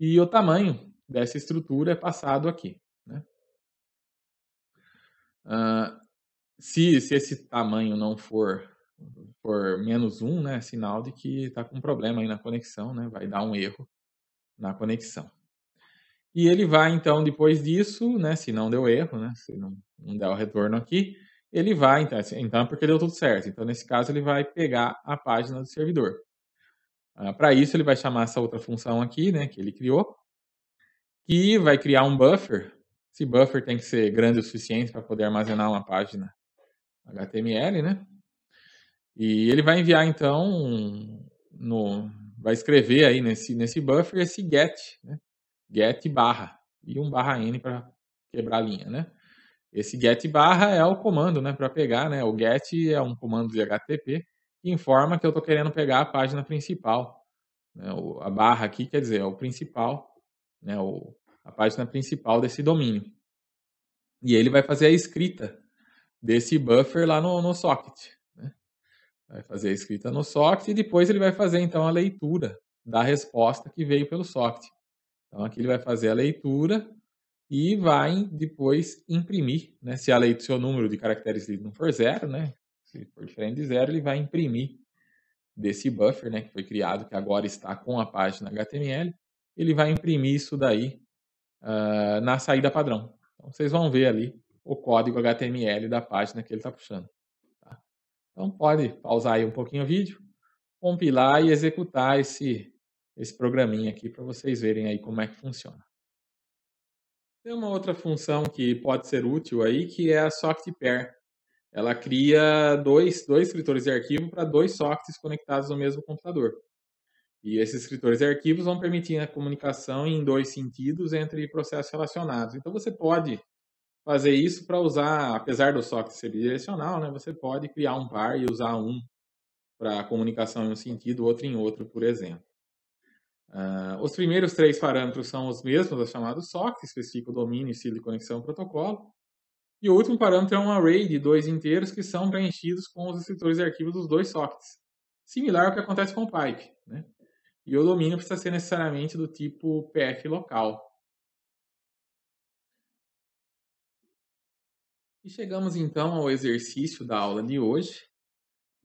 E o tamanho dessa estrutura é passado aqui. Né? Uh, se, se esse tamanho não for por menos um, né, é sinal de que está com problema aí na conexão, né, vai dar um erro na conexão. E ele vai, então, depois disso, né, se não deu erro, né, se não, não der o retorno aqui, ele vai, então, assim, então é porque deu tudo certo. Então, nesse caso, ele vai pegar a página do servidor. Ah, Para isso, ele vai chamar essa outra função aqui, né, que ele criou, que vai criar um buffer. Esse buffer tem que ser grande o suficiente para poder armazenar uma página HTML, né? E ele vai enviar, então, um, no, vai escrever aí nesse, nesse buffer esse get, né? get barra e um barra n para quebrar a linha, né? Esse get barra é o comando, né, para pegar, né? O get é um comando de HTTP que informa que eu estou querendo pegar a página principal. Né? O, a barra aqui quer dizer é o principal, né? O, a página principal desse domínio. E ele vai fazer a escrita desse buffer lá no, no socket. Vai fazer a escrita no socket e depois ele vai fazer então a leitura da resposta que veio pelo socket. Então aqui ele vai fazer a leitura e vai depois imprimir, né? Se a leitura, se o número de caracteres lidos não for zero, né? Se for diferente de zero, ele vai imprimir desse buffer, né? Que foi criado, que agora está com a página HTML. Ele vai imprimir isso daí uh, na saída padrão. Então vocês vão ver ali o código HTML da página que ele está puxando. Então pode pausar aí um pouquinho o vídeo, compilar e executar esse, esse programinha aqui para vocês verem aí como é que funciona. Tem uma outra função que pode ser útil aí, que é a socket pair. Ela cria dois, dois escritores de arquivo para dois sockets conectados no mesmo computador. E esses escritores de arquivos vão permitir a comunicação em dois sentidos entre processos relacionados. Então você pode fazer isso para usar, apesar do socket ser bidirecional, né, você pode criar um par e usar um para comunicação em um sentido, outro em outro, por exemplo. Uh, os primeiros três parâmetros são os mesmos, os chamados SOCs, especifica o domínio, estilo de conexão, protocolo. E o último parâmetro é um array de dois inteiros que são preenchidos com os escritores de arquivos dos dois sockets, similar ao que acontece com o pipe. Né? E o domínio precisa ser necessariamente do tipo PF local. E chegamos então ao exercício da aula de hoje.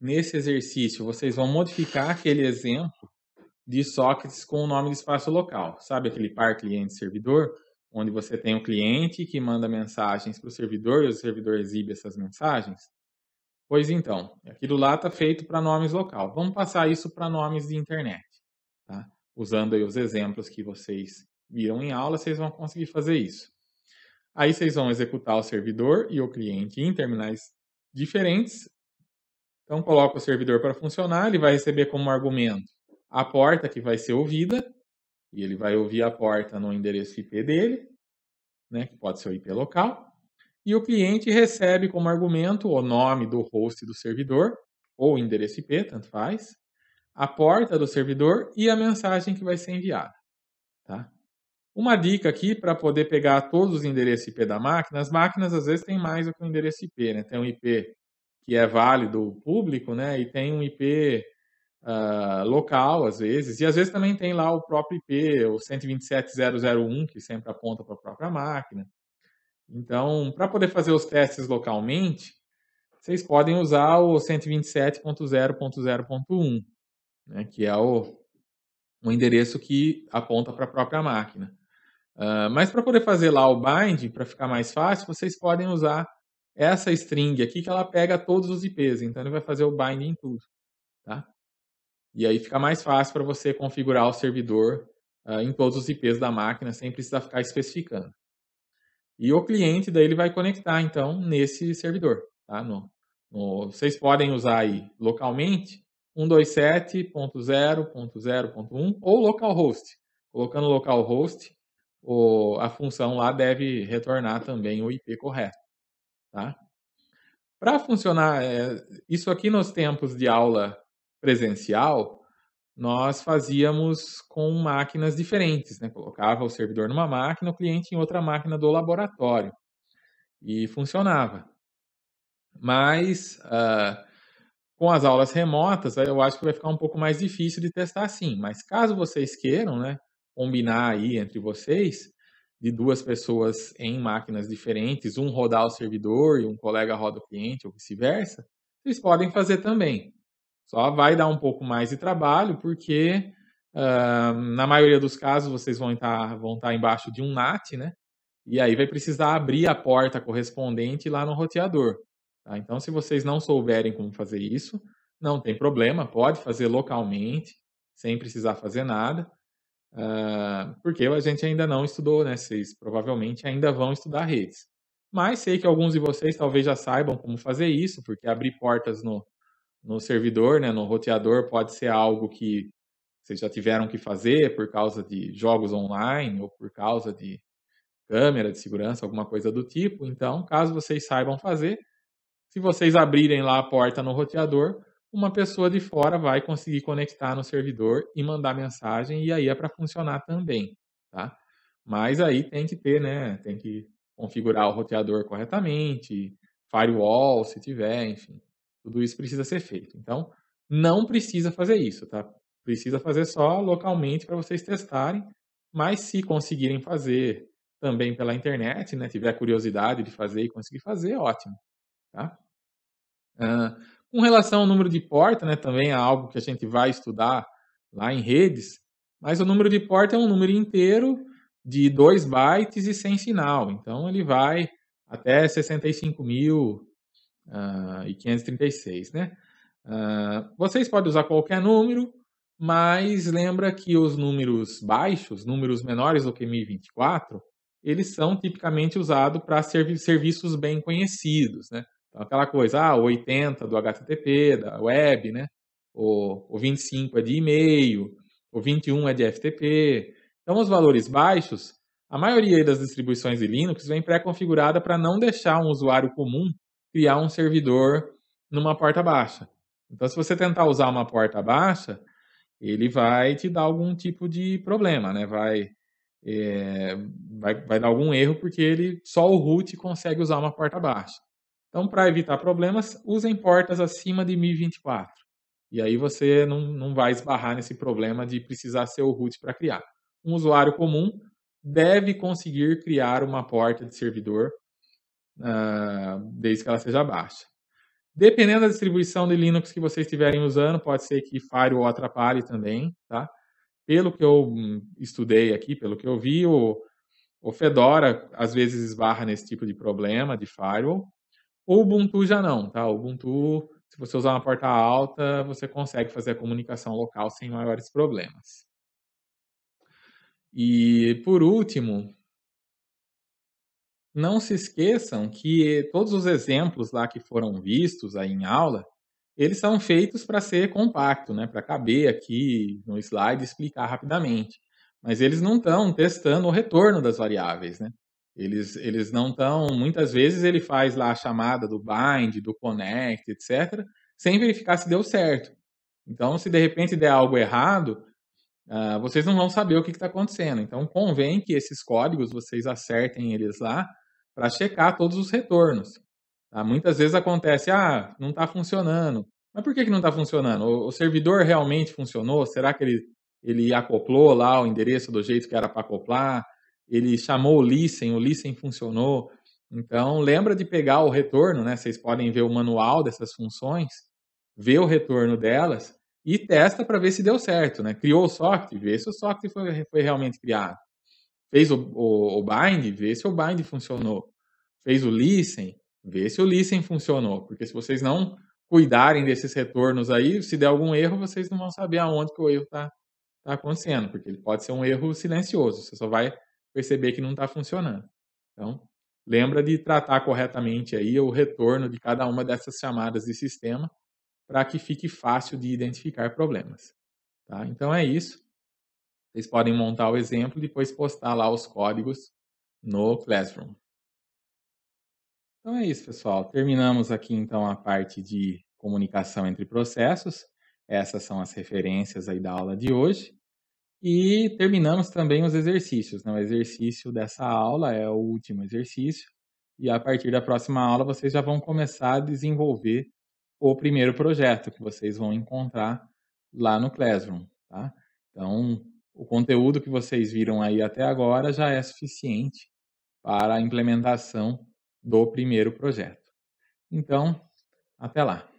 Nesse exercício, vocês vão modificar aquele exemplo de sockets com o nome de espaço local. Sabe aquele par cliente-servidor, onde você tem um cliente que manda mensagens para o servidor e o servidor exibe essas mensagens? Pois então, aquilo lá está feito para nomes local. Vamos passar isso para nomes de internet. Tá? Usando aí os exemplos que vocês viram em aula, vocês vão conseguir fazer isso. Aí vocês vão executar o servidor e o cliente em terminais diferentes. Então coloca o servidor para funcionar, ele vai receber como argumento a porta que vai ser ouvida, e ele vai ouvir a porta no endereço IP dele, né, que pode ser o IP local, e o cliente recebe como argumento o nome do host do servidor, ou endereço IP, tanto faz, a porta do servidor e a mensagem que vai ser enviada. Tá? Uma dica aqui para poder pegar todos os endereços IP da máquina, as máquinas às vezes têm mais do que um endereço IP, né? Tem um IP que é válido público, né? E tem um IP uh, ah, local às vezes, e às vezes também tem lá o próprio IP, o 127.001, que sempre aponta para a própria máquina. Então, para poder fazer os testes localmente, vocês podem usar o 127.0.0.1, né? Que é o um endereço que aponta para a própria máquina. Uh, mas para poder fazer lá o bind, para ficar mais fácil, vocês podem usar essa string aqui que ela pega todos os IPs, então ele vai fazer o bind em tudo, tá? E aí fica mais fácil para você configurar o servidor uh, em todos os IPs da máquina, sem precisar ficar especificando. E o cliente daí ele vai conectar então nesse servidor, tá? No, no, vocês podem usar aí localmente 127.0.0.1 ou localhost, colocando localhost o, a função lá deve retornar também o IP correto. Tá? Para funcionar, é, isso aqui nos tempos de aula presencial, nós fazíamos com máquinas diferentes, né? Colocava o servidor numa máquina, o cliente em outra máquina do laboratório. E funcionava. Mas uh, com as aulas remotas, eu acho que vai ficar um pouco mais difícil de testar assim. Mas caso vocês queiram, né? combinar aí entre vocês de duas pessoas em máquinas diferentes, um rodar o servidor e um colega roda o cliente ou vice-versa, vocês podem fazer também. Só vai dar um pouco mais de trabalho, porque uh, na maioria dos casos vocês vão estar, vão estar embaixo de um NAT, né? E aí vai precisar abrir a porta correspondente lá no roteador. Tá? Então, se vocês não souberem como fazer isso, não tem problema, pode fazer localmente, sem precisar fazer nada. Uh, porque a gente ainda não estudou, né? Vocês provavelmente ainda vão estudar redes. Mas sei que alguns de vocês talvez já saibam como fazer isso, porque abrir portas no, no servidor, né, no roteador, pode ser algo que vocês já tiveram que fazer por causa de jogos online ou por causa de câmera de segurança, alguma coisa do tipo. Então, caso vocês saibam fazer, se vocês abrirem lá a porta no roteador, uma pessoa de fora vai conseguir conectar no servidor e mandar mensagem, e aí é para funcionar também, tá? Mas aí tem que ter, né? Tem que configurar o roteador corretamente, firewall, se tiver, enfim. Tudo isso precisa ser feito. Então, não precisa fazer isso, tá? Precisa fazer só localmente para vocês testarem, mas se conseguirem fazer também pela internet, né? Tiver curiosidade de fazer e conseguir fazer, ótimo, tá? Uh, com relação ao número de porta, né, também é algo que a gente vai estudar lá em redes, mas o número de porta é um número inteiro de 2 bytes e sem sinal. Então ele vai até 65.536, ah, né? Uh, vocês podem usar qualquer número, mas lembra que os números baixos, números menores do que 1024, eles são tipicamente usados para servi serviços bem conhecidos, né? Então, aquela coisa, ah, 80 do HTTP, da web, né? o o 25 é de e-mail, o 21 é de FTP. Então, os valores baixos, a maioria das distribuições de Linux vem pré-configurada para não deixar um usuário comum criar um servidor numa porta baixa. Então, se você tentar usar uma porta baixa, ele vai te dar algum tipo de problema, né? Vai, é, vai, vai dar algum erro porque ele só o root consegue usar uma porta baixa. Então, para evitar problemas, usem portas acima de 1024. E aí você não, não vai esbarrar nesse problema de precisar ser o root para criar. Um usuário comum deve conseguir criar uma porta de servidor uh, desde que ela seja baixa. Dependendo da distribuição de Linux que vocês estiverem usando, pode ser que Firewall atrapalhe também, tá? Pelo que eu hum, estudei aqui, pelo que eu vi, o, o Fedora às vezes esbarra nesse tipo de problema de Firewall, o Ubuntu já não, tá? O Ubuntu, se você usar uma porta alta, você consegue fazer a comunicação local sem maiores problemas. E por último, não se esqueçam que todos os exemplos lá que foram vistos aí em aula, eles são feitos para ser compacto, né? para caber aqui no slide e explicar rapidamente. Mas eles não estão testando o retorno das variáveis. Né? Eles, eles não estão. Muitas vezes ele faz lá a chamada do bind, do connect, etc., sem verificar se deu certo. Então, se de repente der algo errado, uh, vocês não vão saber o que está acontecendo. Então, convém que esses códigos vocês acertem eles lá para checar todos os retornos. Tá? Muitas vezes acontece, ah, não está funcionando. Mas por que, que não está funcionando? O, o, servidor realmente funcionou? Será que ele, ele acoplou lá o endereço do jeito que era para acoplar? ele chamou o listen, o listen funcionou. Então, lembra de pegar o retorno, né? Vocês podem ver o manual dessas funções, ver o retorno delas e testa para ver se deu certo, né? Criou o socket, vê se o socket foi, foi realmente criado. Fez o, o, o bind, vê se o bind funcionou. Fez o listen, vê se o listen funcionou. Porque se vocês não cuidarem desses retornos aí, se der algum erro, vocês não vão saber aonde que o erro está tá acontecendo, porque ele pode ser um erro silencioso. Você só vai perceber que não está funcionando. Então, lembra de tratar corretamente aí o retorno de cada uma dessas chamadas de sistema para que fique fácil de identificar problemas. Tá? Então é isso. Vocês podem montar o exemplo e depois postar lá os códigos no Classroom. Então é isso, pessoal. Terminamos aqui então a parte de comunicação entre processos. Essas são as referências aí da aula de hoje. E terminamos também os exercícios. Né? O exercício dessa aula é o último exercício. E a partir da próxima aula, vocês já vão começar a desenvolver o primeiro projeto que vocês vão encontrar lá no Classroom. Tá? Então, o conteúdo que vocês viram aí até agora já é suficiente para a implementação do primeiro projeto. Então, até lá!